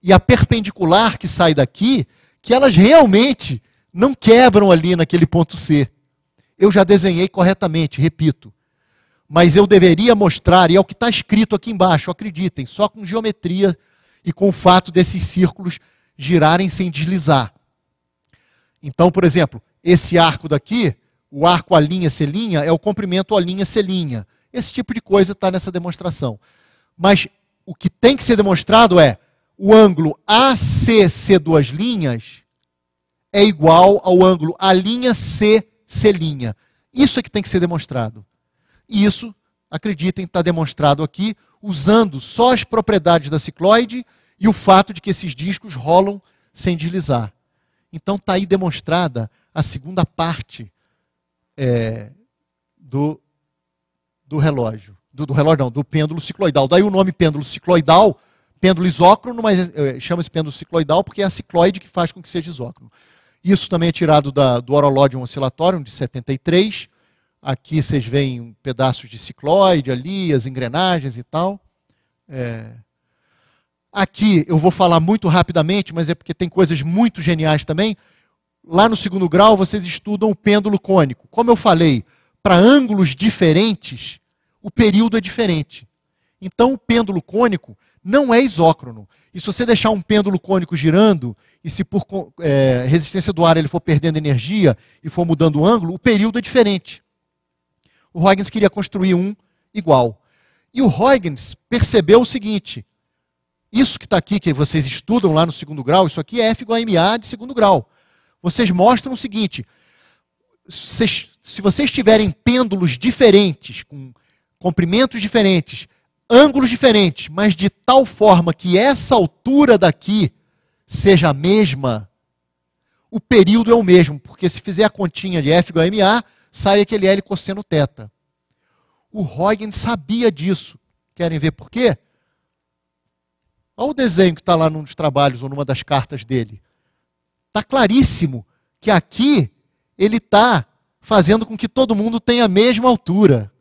e a perpendicular que sai daqui, que elas realmente não quebram ali naquele ponto C. Eu já desenhei corretamente, repito mas eu deveria mostrar, e é o que está escrito aqui embaixo, acreditem, só com geometria e com o fato desses círculos girarem sem deslizar. Então, por exemplo, esse arco daqui, o arco a linha C linha, é o comprimento a linha C linha. Esse tipo de coisa está nessa demonstração. Mas o que tem que ser demonstrado é o ângulo ACC duas linhas é igual ao ângulo a linha C C Isso é que tem que ser demonstrado. E isso, acreditem, está demonstrado aqui, usando só as propriedades da cicloide e o fato de que esses discos rolam sem deslizar. Então está aí demonstrada a segunda parte é, do, do relógio. Do, do, relógio não, do pêndulo cicloidal. Daí o nome pêndulo cicloidal, pêndulo isócrono, mas é, é, chama-se pêndulo cicloidal porque é a cicloide que faz com que seja isócrono. Isso também é tirado da, do Orolódio Oscillatorium de 73, Aqui vocês veem pedaços de cicloide ali, as engrenagens e tal. É... Aqui eu vou falar muito rapidamente, mas é porque tem coisas muito geniais também. Lá no segundo grau vocês estudam o pêndulo cônico. Como eu falei, para ângulos diferentes, o período é diferente. Então o pêndulo cônico não é isócrono. E se você deixar um pêndulo cônico girando, e se por é, resistência do ar ele for perdendo energia e for mudando o ângulo, o período é diferente. O Huygens queria construir um igual. E o Huygens percebeu o seguinte: isso que está aqui, que vocês estudam lá no segundo grau, isso aqui é F igual a MA de segundo grau. Vocês mostram o seguinte: se, se vocês tiverem pêndulos diferentes, com comprimentos diferentes, ângulos diferentes, mas de tal forma que essa altura daqui seja a mesma, o período é o mesmo, porque se fizer a continha de F igual a MA, sai aquele L cosseno teta. O Huygens sabia disso. Querem ver por quê? Olha o desenho que está lá num dos trabalhos ou numa das cartas dele. Está claríssimo que aqui ele está fazendo com que todo mundo tenha a mesma altura.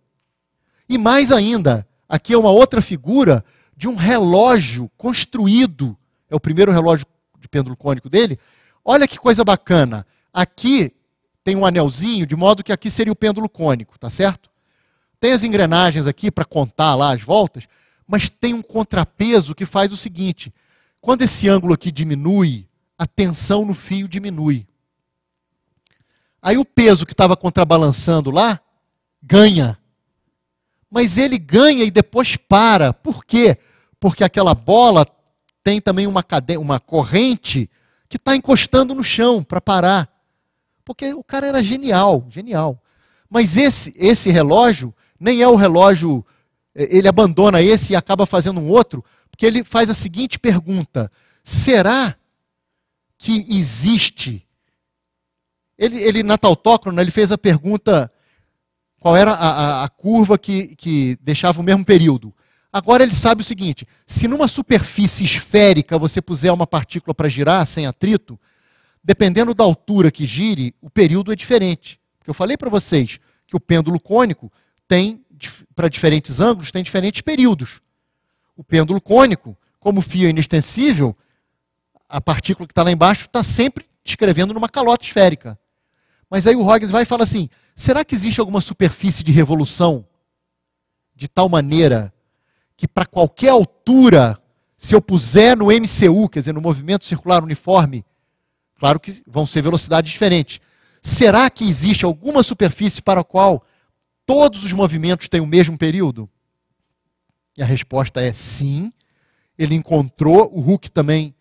E mais ainda, aqui é uma outra figura de um relógio construído. É o primeiro relógio de pêndulo cônico dele. Olha que coisa bacana. Aqui tem um anelzinho, de modo que aqui seria o pêndulo cônico, tá certo? Tem as engrenagens aqui para contar lá as voltas, mas tem um contrapeso que faz o seguinte: quando esse ângulo aqui diminui, a tensão no fio diminui. Aí o peso que estava contrabalançando lá ganha. Mas ele ganha e depois para. Por quê? Porque aquela bola tem também uma, uma corrente que está encostando no chão para parar. Porque o cara era genial, genial. Mas esse, esse relógio nem é o relógio, eh, ele abandona esse e acaba fazendo um outro, porque ele faz a seguinte pergunta: será que existe? Ele, ele na Tautócrona, ele fez a pergunta qual era a, a, a curva que, que deixava o mesmo período. Agora ele sabe o seguinte: se numa superfície esférica você puser uma partícula para girar sem atrito, dependendo da altura que gire, o período é diferente. Porque eu falei para vocês que o pêndulo cônico tem, para diferentes ângulos, tem diferentes períodos. O pêndulo cônico, como fio é inextensível, a partícula que está lá embaixo está sempre descrevendo numa calota esférica. Mas aí o Huygens vai e fala assim: será que existe alguma superfície de revolução de tal maneira que para qualquer altura, se eu puser no MCU, quer dizer, no movimento circular uniforme, Claro que vão ser velocidades diferentes. Será que existe alguma superfície para a qual todos os movimentos têm o mesmo período? E a resposta é sim. Ele encontrou, o Hooke também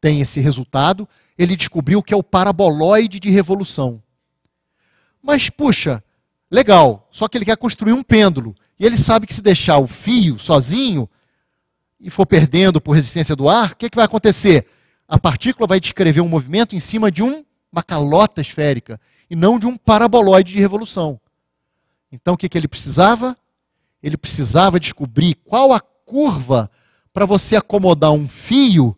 tem esse resultado. Ele descobriu que é o paraboloide de revolução. Mas, puxa, legal, só que ele quer construir um pêndulo. E ele sabe que se deixar o fio sozinho e for perdendo por resistência do ar, o que, é que vai acontecer? A partícula vai descrever um movimento em cima de um, uma calota esférica e não de um paraboloide de revolução. Então o que, que ele precisava? Ele precisava descobrir qual a curva para você acomodar um fio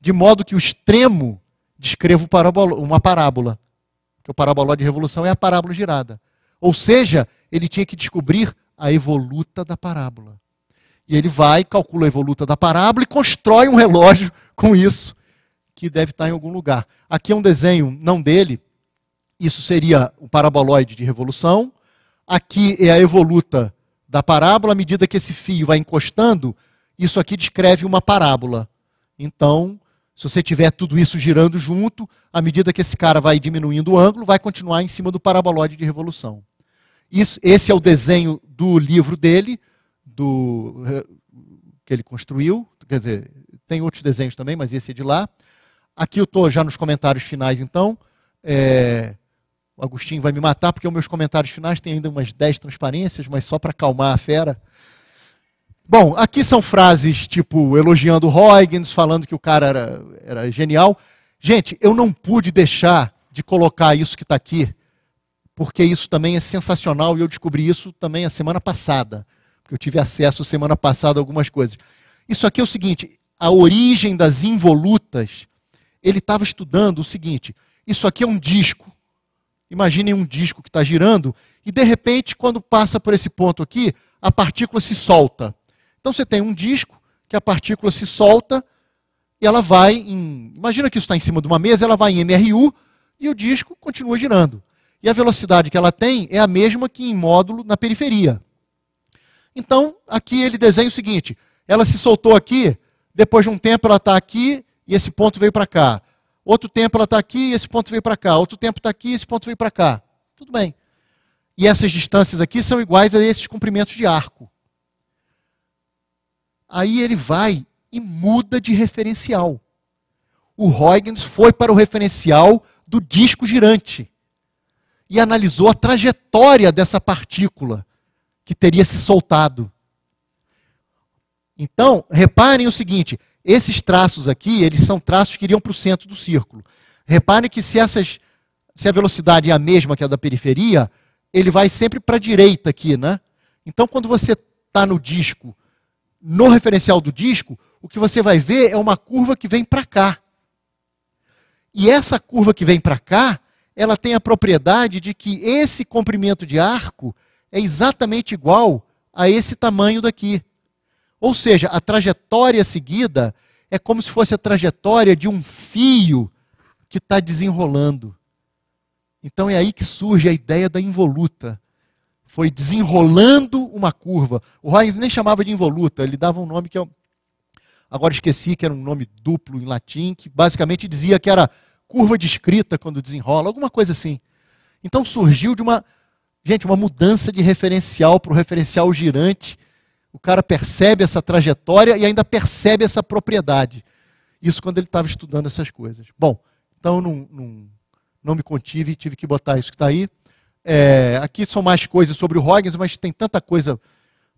de modo que o extremo descreva uma parábola. Porque o paraboloide de revolução é a parábola girada. Ou seja, ele tinha que descobrir a evoluta da parábola. E ele vai, calcula a evoluta da parábola e constrói um relógio com isso que deve estar em algum lugar. Aqui é um desenho não dele, isso seria um paraboloide de revolução. Aqui é a evoluta da parábola, à medida que esse fio vai encostando, isso aqui descreve uma parábola. Então, se você tiver tudo isso girando junto, à medida que esse cara vai diminuindo o ângulo, vai continuar em cima do paraboloide de revolução. Isso, esse é o desenho do livro dele, do eh, que ele construiu. Quer dizer, tem outros desenhos também, mas esse é de lá. Aqui eu estou já nos comentários finais, então. É, o Agostinho vai me matar, porque os meus comentários finais têm ainda umas 10 transparências, mas só para acalmar a fera. Bom, aqui são frases tipo elogiando o Huygens, falando que o cara era, era genial. Gente, eu não pude deixar de colocar isso que está aqui, porque isso também é sensacional e eu descobri isso também a semana passada, porque eu tive acesso semana passada a algumas coisas. Isso aqui é o seguinte: a origem das involutas ele estava estudando o seguinte: isso aqui é um disco. Imaginem um disco que está girando e de repente, quando passa por esse ponto aqui, a partícula se solta. Então você tem um disco que a partícula se solta e ela vai em. Imagina que isso está em cima de uma mesa, ela vai em MRU e o disco continua girando. E a velocidade que ela tem é a mesma que em módulo na periferia. Então, aqui ele desenha o seguinte: ela se soltou aqui, depois de um tempo ela está aqui, e esse ponto veio para cá. Outro tempo ela está aqui e esse ponto veio para cá. Outro tempo está aqui e esse ponto veio para cá. Tudo bem. E essas distâncias aqui são iguais a esses comprimentos de arco. Aí ele vai e muda de referencial. O Huygens foi para o referencial do disco girante e analisou a trajetória dessa partícula que teria se soltado. Então, reparem o seguinte: esses traços aqui, eles são traços que iriam para o centro do círculo. Repare que se, essas, se a velocidade é a mesma que a da periferia, ele vai sempre para a direita aqui, né? Então, quando você está no disco, no referencial do disco, o que você vai ver é uma curva que vem para cá. E essa curva que vem para cá, ela tem a propriedade de que esse comprimento de arco é exatamente igual a esse tamanho daqui. Ou seja, a trajetória seguida é como se fosse a trajetória de um fio que está desenrolando. Então é aí que surge a ideia da involuta. Foi desenrolando uma curva. O Heinz nem chamava de involuta, ele dava um nome que eu agora esqueci, que era um nome duplo em latim, que basicamente dizia que era curva descrita escrita quando desenrola, alguma coisa assim. Então surgiu de uma, gente, uma mudança de referencial para o referencial girante o cara percebe essa trajetória e ainda percebe essa propriedade. Isso quando ele estava estudando essas coisas. Bom, então não, não, não me contive e tive que botar isso que está aí. É, aqui são mais coisas sobre o Huygens, mas tem tanta coisa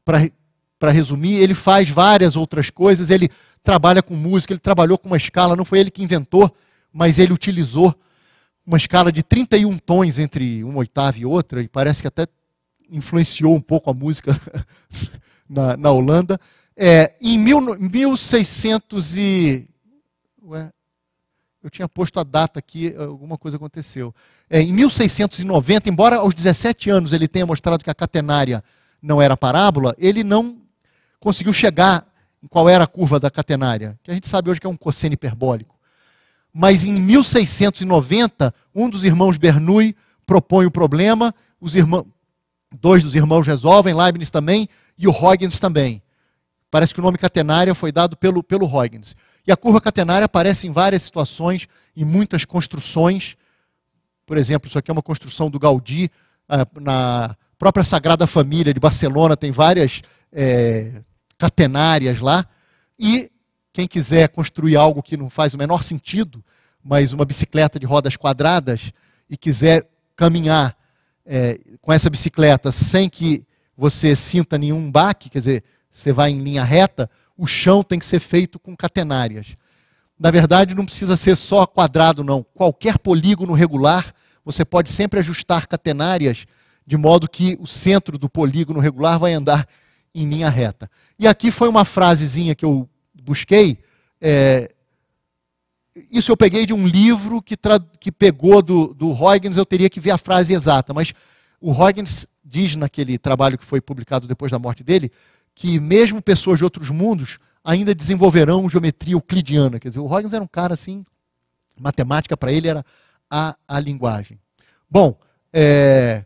para resumir. Ele faz várias outras coisas, ele trabalha com música, ele trabalhou com uma escala, não foi ele que inventou, mas ele utilizou uma escala de 31 tons entre uma oitava e outra, e parece que até influenciou um pouco a música na, na Holanda. É, em mil, 1600 e... Ué, eu tinha posto a data aqui, alguma coisa aconteceu. É, em 1690, embora aos 17 anos ele tenha mostrado que a catenária não era parábola, ele não conseguiu chegar em qual era a curva da catenária, que a gente sabe hoje que é um cosseno hiperbólico. Mas em 1690, um dos irmãos Bernoulli propõe o problema, os irmãos Dois dos irmãos resolvem, Leibniz também e o Huygens também. Parece que o nome catenária foi dado pelo, pelo Huygens. E a curva catenária aparece em várias situações, em muitas construções. Por exemplo, isso aqui é uma construção do Gaudí, ah, na própria Sagrada Família de Barcelona, tem várias é, catenárias lá. E quem quiser construir algo que não faz o menor sentido, mas uma bicicleta de rodas quadradas, e quiser caminhar é, com essa bicicleta sem que você sinta nenhum baque, quer dizer, você vai em linha reta, o chão tem que ser feito com catenárias. Na verdade, não precisa ser só quadrado, não. Qualquer polígono regular, você pode sempre ajustar catenárias de modo que o centro do polígono regular vai andar em linha reta. E aqui foi uma frasezinha que eu busquei, é, isso eu peguei de um livro que, que pegou do, do Huygens, eu teria que ver a frase exata, mas o Huygens diz naquele trabalho que foi publicado depois da morte dele, que mesmo pessoas de outros mundos ainda desenvolverão geometria euclidiana. Quer dizer, o Huygens era um cara assim, matemática para ele era a, a linguagem. Bom, é,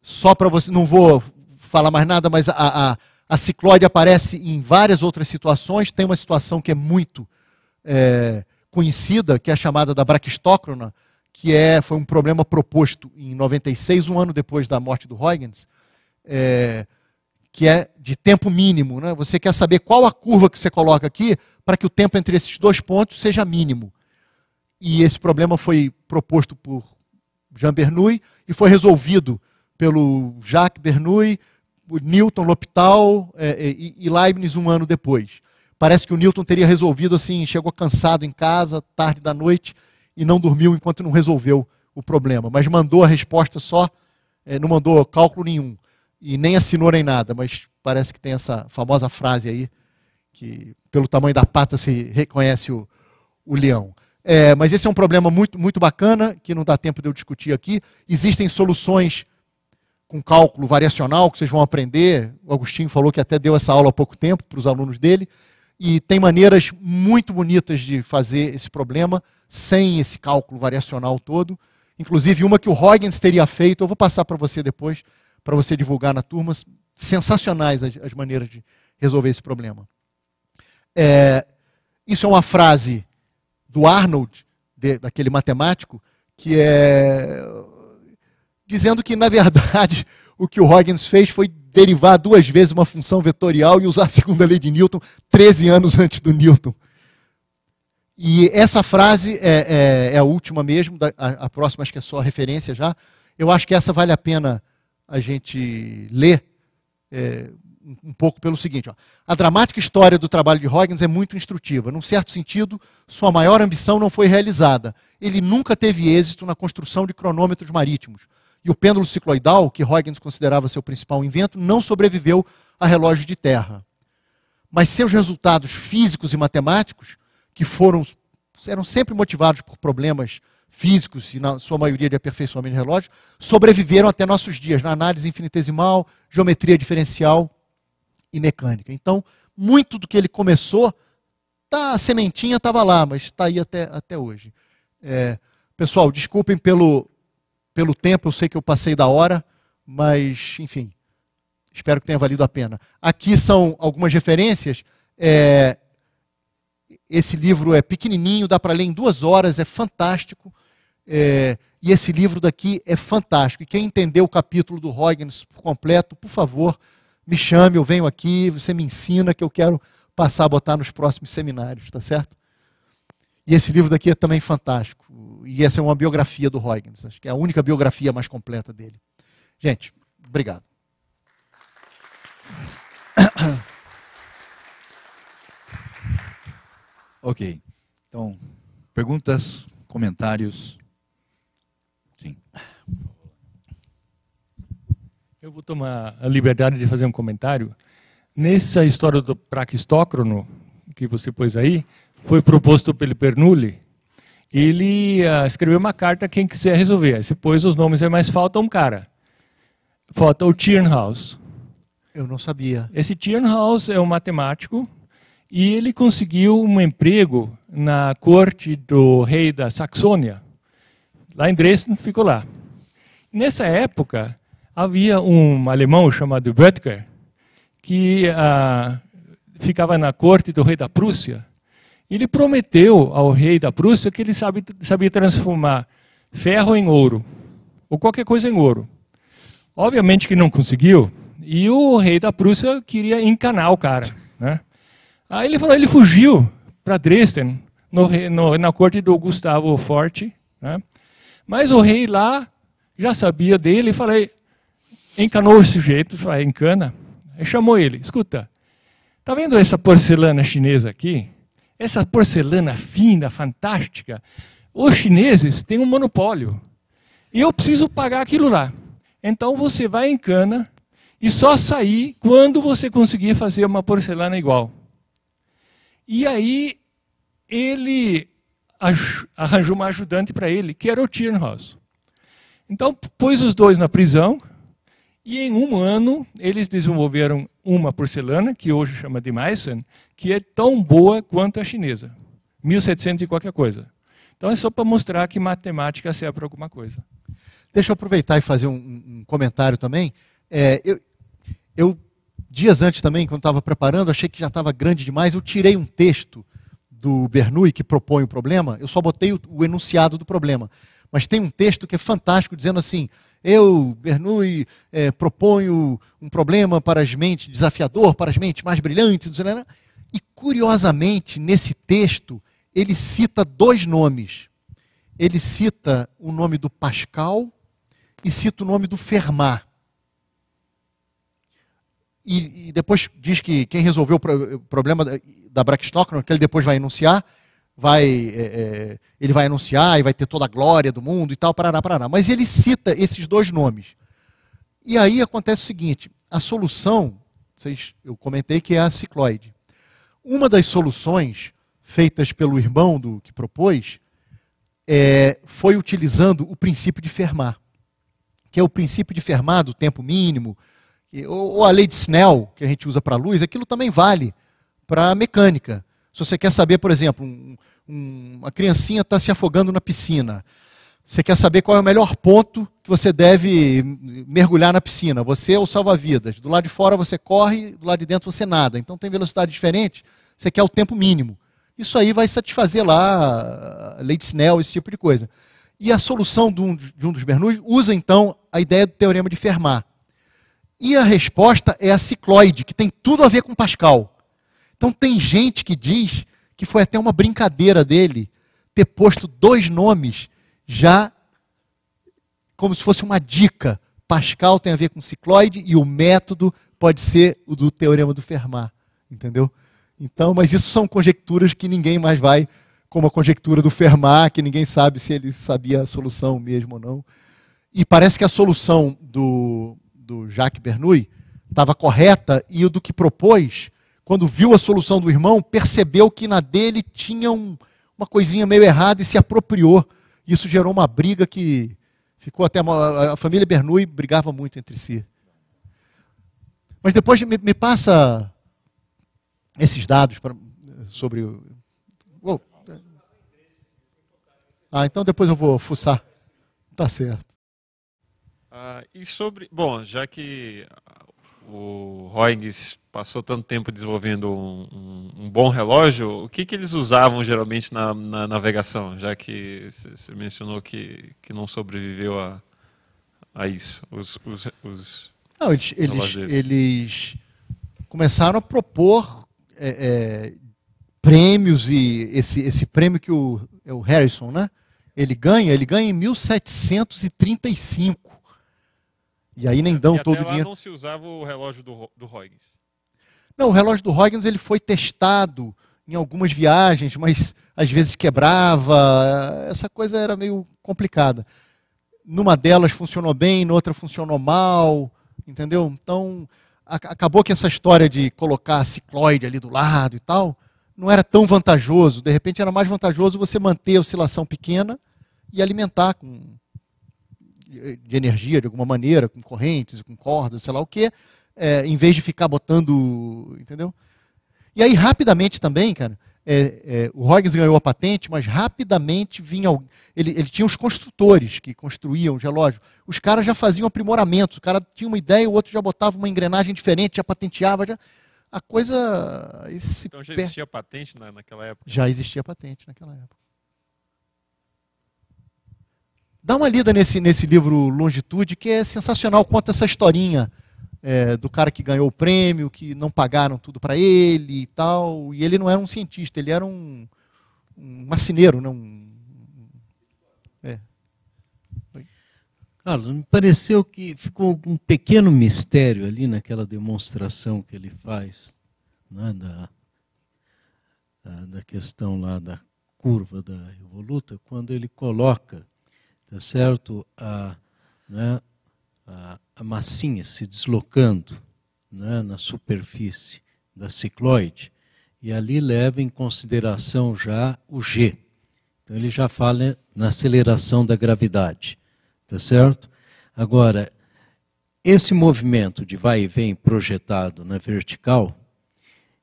só para você, não vou falar mais nada, mas a, a, a ciclóide aparece em várias outras situações. Tem uma situação que é muito é, conhecida, que é chamada da braquistócrona, que é, foi um problema proposto em 96, um ano depois da morte do Huygens, é, que é de tempo mínimo. Né? Você quer saber qual a curva que você coloca aqui para que o tempo entre esses dois pontos seja mínimo. E esse problema foi proposto por Jean Bernoulli e foi resolvido pelo Jacques Bernoulli, Newton, L'Hopital é, é, e Leibniz um ano depois. Parece que o Newton teria resolvido assim, chegou cansado em casa, tarde da noite, e não dormiu enquanto não resolveu o problema. Mas mandou a resposta só, eh, não mandou cálculo nenhum. E nem assinou nem nada, mas parece que tem essa famosa frase aí, que pelo tamanho da pata se reconhece o, o leão. É, mas esse é um problema muito, muito bacana, que não dá tempo de eu discutir aqui. Existem soluções com cálculo variacional que vocês vão aprender. O Agostinho falou que até deu essa aula há pouco tempo para os alunos dele. E tem maneiras muito bonitas de fazer esse problema, sem esse cálculo variacional todo. Inclusive, uma que o Huygens teria feito, eu vou passar para você depois, para você divulgar na turma. Sensacionais as, as maneiras de resolver esse problema. É, isso é uma frase do Arnold, de, daquele matemático, que é dizendo que, na verdade, o que o Huygens fez foi derivar duas vezes uma função vetorial e usar a segunda lei de Newton 13 anos antes do Newton. E essa frase é, é, é a última mesmo, a, a, próxima acho que é só referência já. Eu acho que essa vale a pena a gente ler é, um pouco pelo seguinte: ó. a dramática história do trabalho de Huygens é muito instrutiva. Num certo sentido, sua maior ambição não foi realizada. Ele nunca teve êxito na construção de cronômetros marítimos e o pêndulo cicloidal, que Huygens considerava seu principal invento, não sobreviveu a relógio de terra. Mas seus resultados físicos e matemáticos, que foram eram sempre motivados por problemas físicos e na sua maioria de aperfeiçoamento de relógio, sobreviveram até nossos dias na análise infinitesimal, geometria diferencial e mecânica. Então, muito do que ele começou, tá, a sementinha estava lá, mas está aí até, até hoje. É, pessoal, desculpem pelo, pelo tempo, eu sei que eu passei da hora, mas, enfim, espero que tenha valido a pena. Aqui são algumas referências. É, esse livro é pequenininho, dá para ler em duas horas, é fantástico. É, e esse livro daqui é fantástico. E quem entendeu o capítulo do Huygens por completo, por favor, me chame, eu venho aqui, você me ensina que eu quero passar a botar nos próximos seminários, tá certo? E esse livro daqui é também fantástico. E essa é uma biografia do Huygens. Acho que é a única biografia mais completa dele. Gente, obrigado. Ok. Então, perguntas, comentários? Sim. Eu vou tomar a liberdade de fazer um comentário. Nessa história do praquistócrono que você pôs aí, foi proposto pelo Bernoulli, ele uh, escreveu uma carta a quem quiser resolver. Aí você pôs os nomes mas falta um cara. Falta o Tiernhaus. Eu não sabia. Esse Tiernhaus é um matemático e ele conseguiu um emprego na corte do rei da Saxônia. Lá em Dresden, ficou lá. Nessa época, havia um alemão chamado Böttger que ah, ficava na corte do rei da Prússia ele prometeu ao rei da Prússia que ele sabia, sabia transformar ferro em ouro, ou qualquer coisa em ouro. Obviamente que não conseguiu, e o rei da Prússia queria encanar o cara. Né? Aí ele falou, ele fugiu para Dresden, no, no, na corte do Gustavo Forte. Né? Mas o rei lá já sabia dele e falei, encanou o sujeito, falei, encana. Aí chamou ele, escuta, tá vendo essa porcelana chinesa aqui? essa porcelana fina, fantástica, os chineses têm um monopólio. E eu preciso pagar aquilo lá. Então você vai em cana e só sair quando você conseguir fazer uma porcelana igual. E aí ele arranjou uma ajudante para ele, que era o Turnhaus. Então pôs os dois na prisão e em um ano eles desenvolveram uma porcelana, que hoje chama de Meissen, que é tão boa quanto a chinesa. 1700 e qualquer coisa. Então é só para mostrar que matemática serve para alguma coisa. Deixa eu aproveitar e fazer um, um comentário também. É, eu, eu, dias antes também, quando estava preparando, achei que já estava grande demais. Eu tirei um texto do Bernoulli que propõe o problema, eu só botei o, o enunciado do problema. Mas tem um texto que é fantástico, dizendo assim: eu, Bernoulli, é, proponho um problema para as mentes desafiador, para as mentes mais brilhantes. Né? E, curiosamente, nesse texto, ele cita dois nomes. Ele cita o nome do Pascal e cita o nome do Fermat. E, e depois diz que quem resolveu o problema da Braxton, que ele depois vai enunciar, vai, é, é, ele vai anunciar e vai ter toda a glória do mundo e tal, parará, parará. Mas ele cita esses dois nomes. E aí acontece o seguinte: a solução, vocês, eu comentei que é a cicloide. Uma das soluções feitas pelo irmão do que propôs é, foi utilizando o princípio de Fermat, que é o princípio de Fermat do tempo mínimo, ou, ou a lei de Snell, que a gente usa para a luz, aquilo também vale para a mecânica. Se você quer saber, por exemplo, um, um, uma criancinha está se afogando na piscina. Você quer saber qual é o melhor ponto que você deve mergulhar na piscina, você é ou salva-vidas. Do lado de fora você corre, do lado de dentro você nada. Então tem velocidade diferente, você quer o tempo mínimo. Isso aí vai satisfazer lá a ah, lei de Snell, esse tipo de coisa. E a solução de um, de um dos Bernoulli usa então a ideia do teorema de Fermat. E a resposta é a cicloide, que tem tudo a ver com Pascal. Então tem gente que diz que foi até uma brincadeira dele ter posto dois nomes já como se fosse uma dica. Pascal tem a ver com cicloide e o método pode ser o do teorema do Fermat, entendeu? Então, mas isso são conjecturas que ninguém mais vai, como a conjectura do Fermat, que ninguém sabe se ele sabia a solução mesmo ou não. E parece que a solução do, do Jacques Bernoulli estava correta e o do que propôs quando viu a solução do irmão, percebeu que na dele tinha um, uma coisinha meio errada e se apropriou. Isso gerou uma briga que ficou até. A família Bernoulli brigava muito entre si. Mas depois me, me passa esses dados pra, sobre. Oh. É. Ah, então depois eu vou fuçar. Tá certo. Ah, e sobre. Bom, já que o Roings passou tanto tempo desenvolvendo um, um, um, bom relógio, o que, que eles usavam geralmente na, na navegação, já que você mencionou que, que não sobreviveu a, a isso? Os, os, os não, eles, eles, eles, começaram a propor é, é, prêmios e esse, esse prêmio que o, é o Harrison, né? Ele ganha, ele ganha em 1735. E aí nem é, dão e todo o dinheiro. não se usava o relógio do, do Huygens. Não, o relógio do Huygens ele foi testado em algumas viagens, mas às vezes quebrava. Essa coisa era meio complicada. Numa delas funcionou bem, noutra funcionou mal, entendeu? Então, acabou que essa história de colocar cicloide ali do lado e tal, não era tão vantajoso. De repente era mais vantajoso você manter a oscilação pequena e alimentar com eh, de energia de alguma maneira, com correntes, com cordas, sei lá o quê, é, em vez de ficar botando. Entendeu? E aí, rapidamente também, cara, é, é, o Huygens ganhou a patente, mas rapidamente vinha. Ele, ele tinha os construtores que construíam os relógios. Os caras já faziam aprimoramentos. O cara tinha uma ideia, o outro já botava uma engrenagem diferente, já patenteava. Já, a coisa. então já existia patente na, naquela época? Já existia patente naquela época. Dá uma lida nesse, nesse livro Longitude, que é sensacional, conta essa historinha é, do cara que ganhou o prêmio, que não pagaram tudo para ele e tal. E ele não era um cientista, ele era um, um macineiro, não. Né? é. Carlos, me pareceu que ficou um pequeno mistério ali naquela demonstração que ele faz né, da, da questão lá da curva da evoluta, quando ele coloca, tá certo, a, né, a, massinha se deslocando né, na superfície da cicloide, e ali leva em consideração já o G. Então ele já fala na aceleração da gravidade, tá certo? Agora, esse movimento de vai e vem projetado na vertical,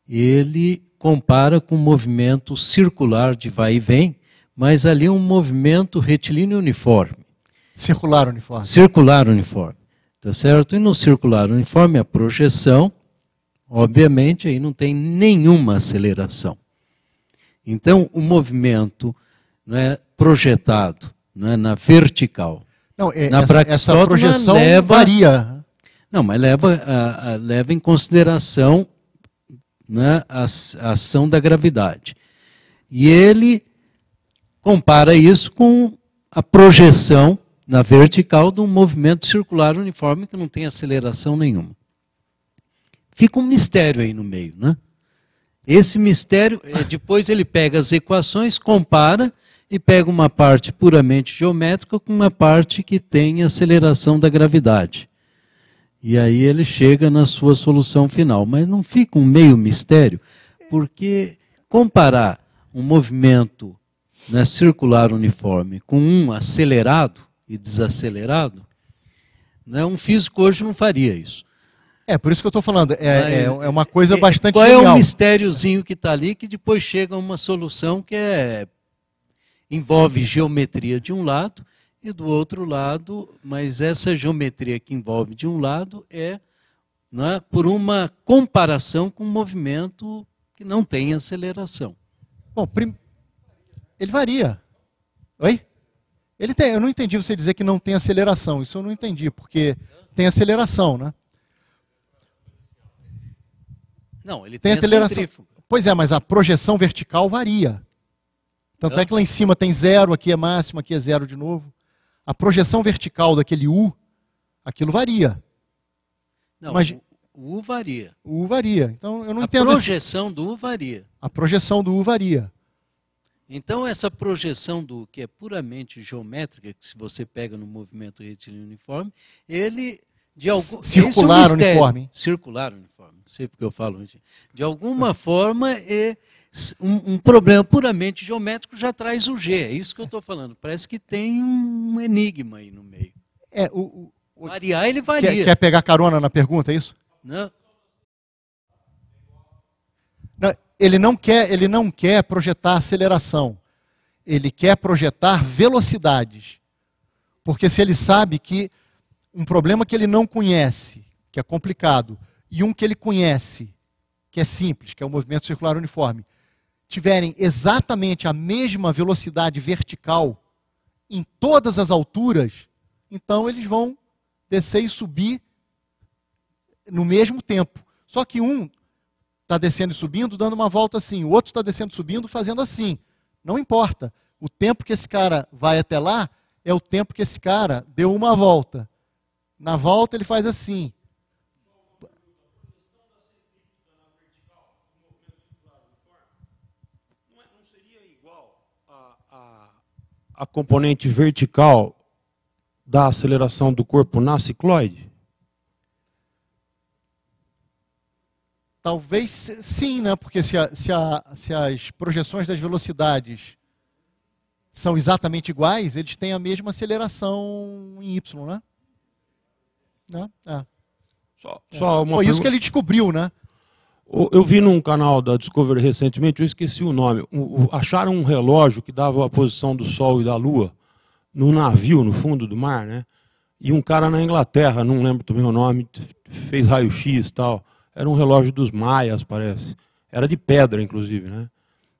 ele compara com o movimento circular de vai e vem, mas ali é um movimento retilíneo uniforme. Circular uniforme. Circular uniforme, tá certo? E no circular uniforme, a projeção, obviamente, aí não tem nenhuma aceleração. Então, o movimento né, projetado né, na vertical, não, é, na essa, essa projeção leva, varia. Não, mas leva, a, a, leva em consideração né, a, a ação da gravidade. E ele compara isso com a projeção na vertical de um movimento circular uniforme que não tem aceleração nenhuma. Fica um mistério aí no meio, né? Esse mistério, eh, depois ele pega as equações, compara e pega uma parte puramente geométrica com uma parte que tem aceleração da gravidade. E aí ele chega na sua solução final. Mas não fica um meio mistério, porque comparar um movimento né, circular uniforme com um acelerado e desacelerado, né, um físico hoje não faria isso. É, por isso que eu estou falando, é, é, é, uma coisa é, bastante Qual genial. é o mistériozinho que está ali que depois chega uma solução que é, envolve geometria de um lado e do outro lado, mas essa geometria que envolve de um lado é né, por uma comparação com um movimento que não tem aceleração. Bom, prim... ele varia. Oi? Ele tem, eu não entendi você dizer que não tem aceleração. Isso eu não entendi, porque tem aceleração, né? Não, ele tem, tem aceleração. Pois é, mas a projeção vertical varia. Tanto é que lá em cima tem zero, aqui é máximo, aqui é zero de novo. A projeção vertical daquele U, aquilo varia. Não, mas, o, o U varia. O U varia. Então eu não a entendo. A projeção esse... do U varia. A projeção do U varia. Então, essa projeção do que é puramente geométrica, que se você pega no movimento retilíneo uniforme, ele. De algum, circular é um uniforme. Circular uniforme, sei porque eu falo isso. De alguma forma, é, um, um, problema puramente geométrico já traz o G. É isso que eu estou falando. Parece que tem um enigma aí no meio. É, o, o, variar, ele varia. Quer, quer pegar carona na pergunta, é isso? Não. Ele não quer, ele não quer projetar aceleração. Ele quer projetar velocidades. Porque se ele sabe que um problema que ele não conhece, que é complicado, e um que ele conhece, que é simples, que é o movimento circular uniforme, tiverem exatamente a mesma velocidade vertical em todas as alturas, então eles vão descer e subir no mesmo tempo. Só que um está descendo e subindo, dando uma volta assim, o outro está descendo e subindo, fazendo assim. Não importa. O tempo que esse cara vai até lá é o tempo que esse cara deu uma volta. Na volta ele faz assim. a componente vertical da aceleração do corpo na cicloide? Talvez sim, né? porque se, a, se, a, se as projeções das velocidades são exatamente iguais, eles têm a mesma aceleração em y, né? né? É. Só, é. só uma Foi isso que ele descobriu, né? Eu vi num canal da Discovery recentemente, eu esqueci o nome. acharam um relógio que dava a posição do Sol e da Lua no navio, no fundo do mar, né? E um cara na Inglaterra, não lembro também o nome, fez raio-x e tal. Era um relógio dos maias, parece. Era de pedra, inclusive, né?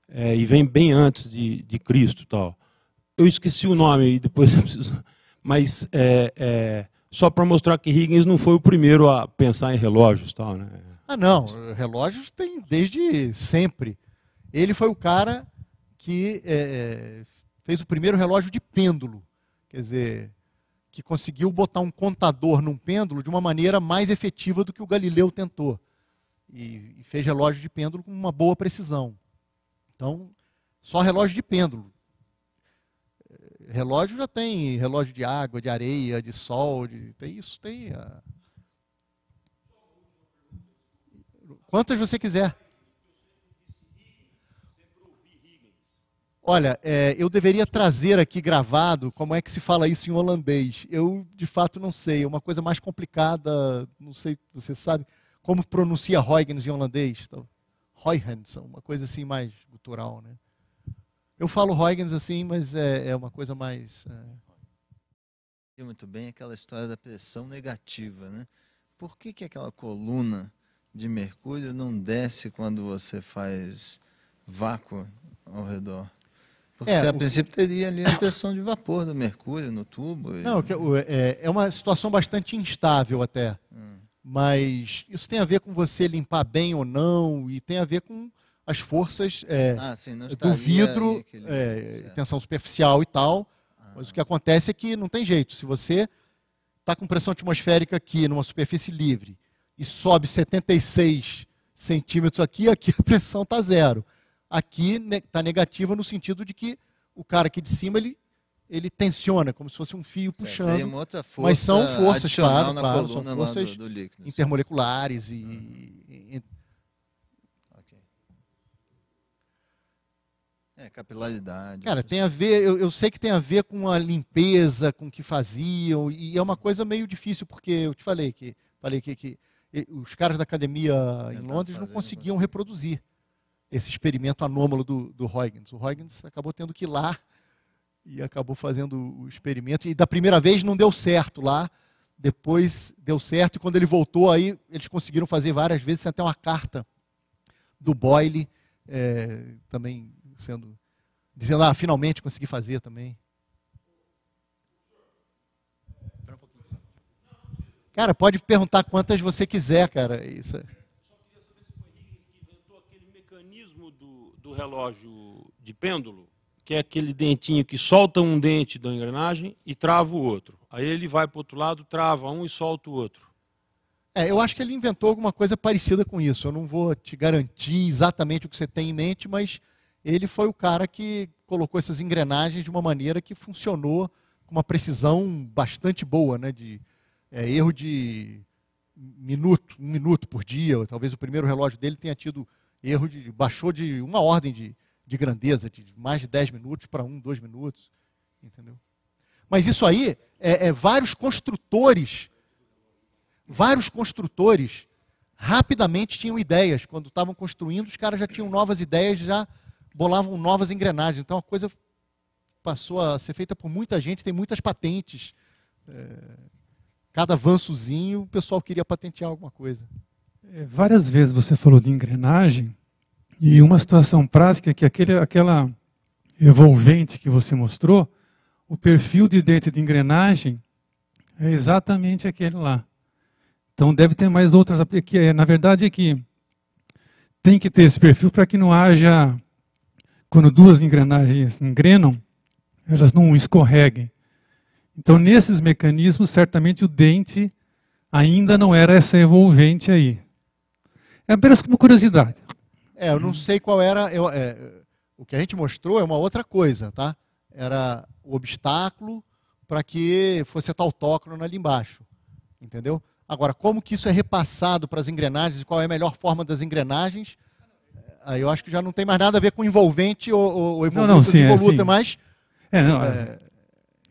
É, e vem bem antes de, de Cristo tal. Eu esqueci o nome e depois eu preciso... Mas é, é, só para mostrar que Higgins não foi o primeiro a pensar em relógios tal, né? Ah, não. Relógios tem desde sempre. Ele foi o cara que é, é, fez o primeiro relógio de pêndulo. Quer dizer, que conseguiu botar um contador num pêndulo de uma maneira mais efetiva do que o Galileu tentou e, e fez relógio de pêndulo com uma boa precisão. Então, só relógio de pêndulo. Eh, relógio já tem relógio de água, de areia, de sol, de, tem isso, tem. A... Quantas você quiser. Olha, é, eu deveria trazer aqui gravado como é que se fala isso em holandês. Eu, de fato, não sei. É uma coisa mais complicada, não sei, você sabe como pronuncia Huygens em holandês? Então, Huygens, uma coisa assim mais gutural, né? Eu falo Huygens assim, mas é, é uma coisa mais... É... Muito bem aquela história da pressão negativa, né? Por que, que aquela coluna de mercúrio não desce quando você faz vácuo ao redor? Porque é, você, a princípio teria ali a pressão de vapor do mercúrio no tubo. Não, e... é, é uma situação bastante instável até. Hum mas isso tem a ver com você limpar bem ou não, e tem a ver com as forças é, ah, sim, do vidro, aquele... é, tensão superficial e tal. Ah. Mas o que acontece é que não tem jeito. Se você está com pressão atmosférica aqui, numa superfície livre, e sobe 76 centímetros aqui, aqui a pressão está zero. Aqui está negativa no sentido de que o cara aqui de cima ele ele tensiona, como se fosse um fio certo. puxando. mas são forças, claro, claro são forças do, do intermoleculares e, uhum. e, É, capilaridade. Cara, tem a ver, eu, eu, sei que tem a ver com a limpeza, com o que faziam, e é uma coisa meio difícil, porque eu te falei que falei que, que os caras da academia em Londres não né, conseguiam reproduzir esse experimento anômalo do, do Huygens. O Huygens acabou tendo que ir lá e acabou fazendo o experimento. E da primeira vez não deu certo lá. Depois deu certo e quando ele voltou aí eles conseguiram fazer várias vezes. Tem até uma carta do Boyle é, também sendo dizendo ah finalmente consegui fazer também. Cara, pode perguntar quantas você quiser, cara. Isso. É... do relógio de pêndulo? que é aquele dentinho que solta um dente da engrenagem e trava o outro. Aí ele vai para o outro lado, trava um e solta o outro. É, eu acho que ele inventou alguma coisa parecida com isso. Eu não vou te garantir exatamente o que você tem em mente, mas ele foi o cara que colocou essas engrenagens de uma maneira que funcionou com uma precisão bastante boa, né? De é, erro de minuto, um minuto por dia. Talvez o primeiro relógio dele tenha tido erro de baixou de uma ordem de de grandeza, de mais de 10 minutos para um, dois minutos. Entendeu? Mas isso aí é, é vários construtores, vários construtores rapidamente tinham ideias. Quando estavam construindo, os caras já tinham novas ideias, já bolavam novas engrenagens. Então a coisa passou a ser feita por muita gente, tem muitas patentes. É, cada avançozinho, o pessoal queria patentear alguma coisa. É, várias vezes você falou de engrenagem, e uma situação prática é que aquele, aquela envolvente que você mostrou, o perfil de dente de engrenagem é exatamente aquele lá. Então deve ter mais outras. Que, eh, na verdade é que tem que ter esse perfil para que não haja, quando duas engrenagens engrenam, elas não escorreguem. Então nesses mecanismos, certamente o dente ainda não era essa envolvente aí. É apenas como curiosidade. É, eu não uhum. sei qual era. Eu, é, o que a gente mostrou é uma outra coisa, tá? Era o obstáculo para que fosse tal autócrono ali embaixo. Entendeu? Agora, como que isso é repassado para as engrenagens e qual é a melhor forma das engrenagens? É, aí eu acho que já não tem mais nada a ver com envolvente ou, ou evoluta, não, não, sim, é, sim. mas. É, não, é...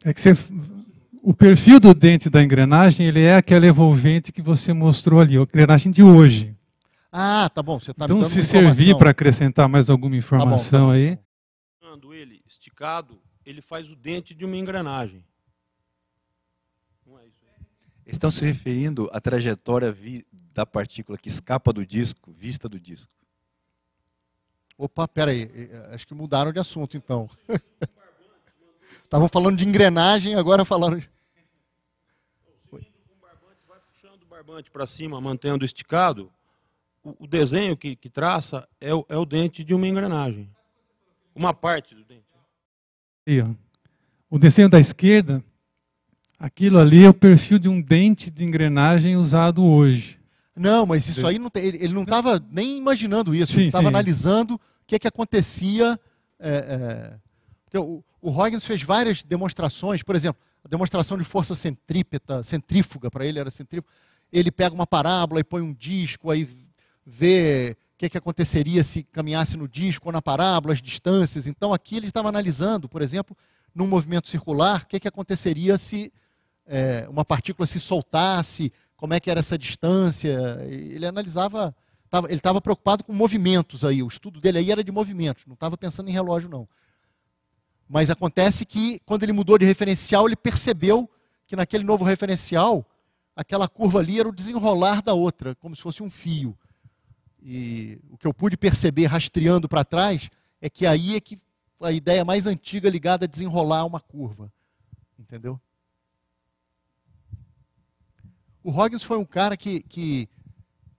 é que você o perfil do dente da engrenagem ele é aquela envolvente que você mostrou ali, a engrenagem de hoje. Ah, tá bom. Você tá então, se servir para acrescentar mais alguma informação tá bom, tá aí. ele é esticado, ele faz o dente de uma engrenagem. Não é isso Estão se referindo à trajetória da partícula que escapa do disco, vista do disco. Opa, pera aí. Eh, acho que mudaram de assunto, então. Estavam falando de engrenagem, agora falaram de... O cilindro com barbante vai puxando o barbante para cima, mantendo esticado, o, desenho que, que traça é o, é o, dente de uma engrenagem. Uma parte do dente. Aí, ó. O desenho da esquerda, aquilo ali é o perfil de um dente de engrenagem usado hoje. Não, mas isso aí não tem, ele, não estava nem imaginando isso, ele estava analisando o que é que acontecia. É, é, o, o Huygens fez várias demonstrações, por exemplo, a demonstração de força centrípeta, centrífuga, para ele era centrífuga. Ele pega uma parábola e põe um disco, aí ver o que, que aconteceria se caminhasse no disco ou na parábola, as distâncias. Então, aqui ele estava analisando, por exemplo, num movimento circular, o que, que aconteceria se é, uma partícula se soltasse, como é que era essa distância. Ele analisava, tava, ele estava preocupado com movimentos aí, o estudo dele aí era de movimentos, não estava pensando em relógio, não. Mas acontece que, quando ele mudou de referencial, ele percebeu que naquele novo referencial, aquela curva ali era o desenrolar da outra, como se fosse um fio. E o que eu pude perceber rastreando para trás é que aí é que a ideia mais antiga ligada a desenrolar uma curva. Entendeu? O Hoggins foi um cara que, que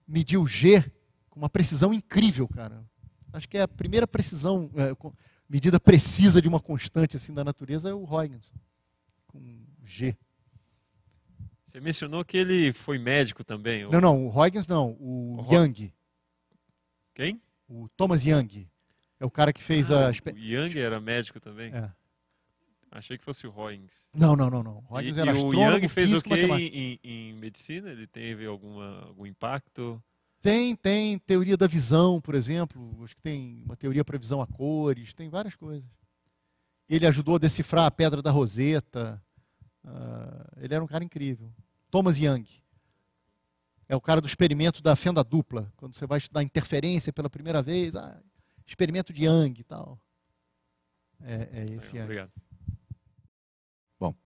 mediu G com uma precisão incrível, cara. Acho que é a primeira precisão, é, medida precisa de uma constante assim da natureza é o Huygens, com G. Você mencionou que ele foi médico também. Não, ou... não, o Huygens não, o, o Young. Quem? O Thomas Young. É o cara que fez ah, a. O Young era médico também? É. Achei que fosse o Royings. Não, não, não, não. Royings e, era e o Young fez o quê em, em, medicina? Ele teve alguma, algum impacto? Tem, tem teoria da visão, por exemplo. Acho que tem uma teoria para visão a cores, tem várias coisas. Ele ajudou a decifrar a pedra da Roseta. Uh, ele era um cara incrível. Thomas Young. É o cara do experimento da fenda dupla, quando você vai estudar interferência pela primeira vez, ah, experimento de Young e tal. É, é esse Yang. Obrigado.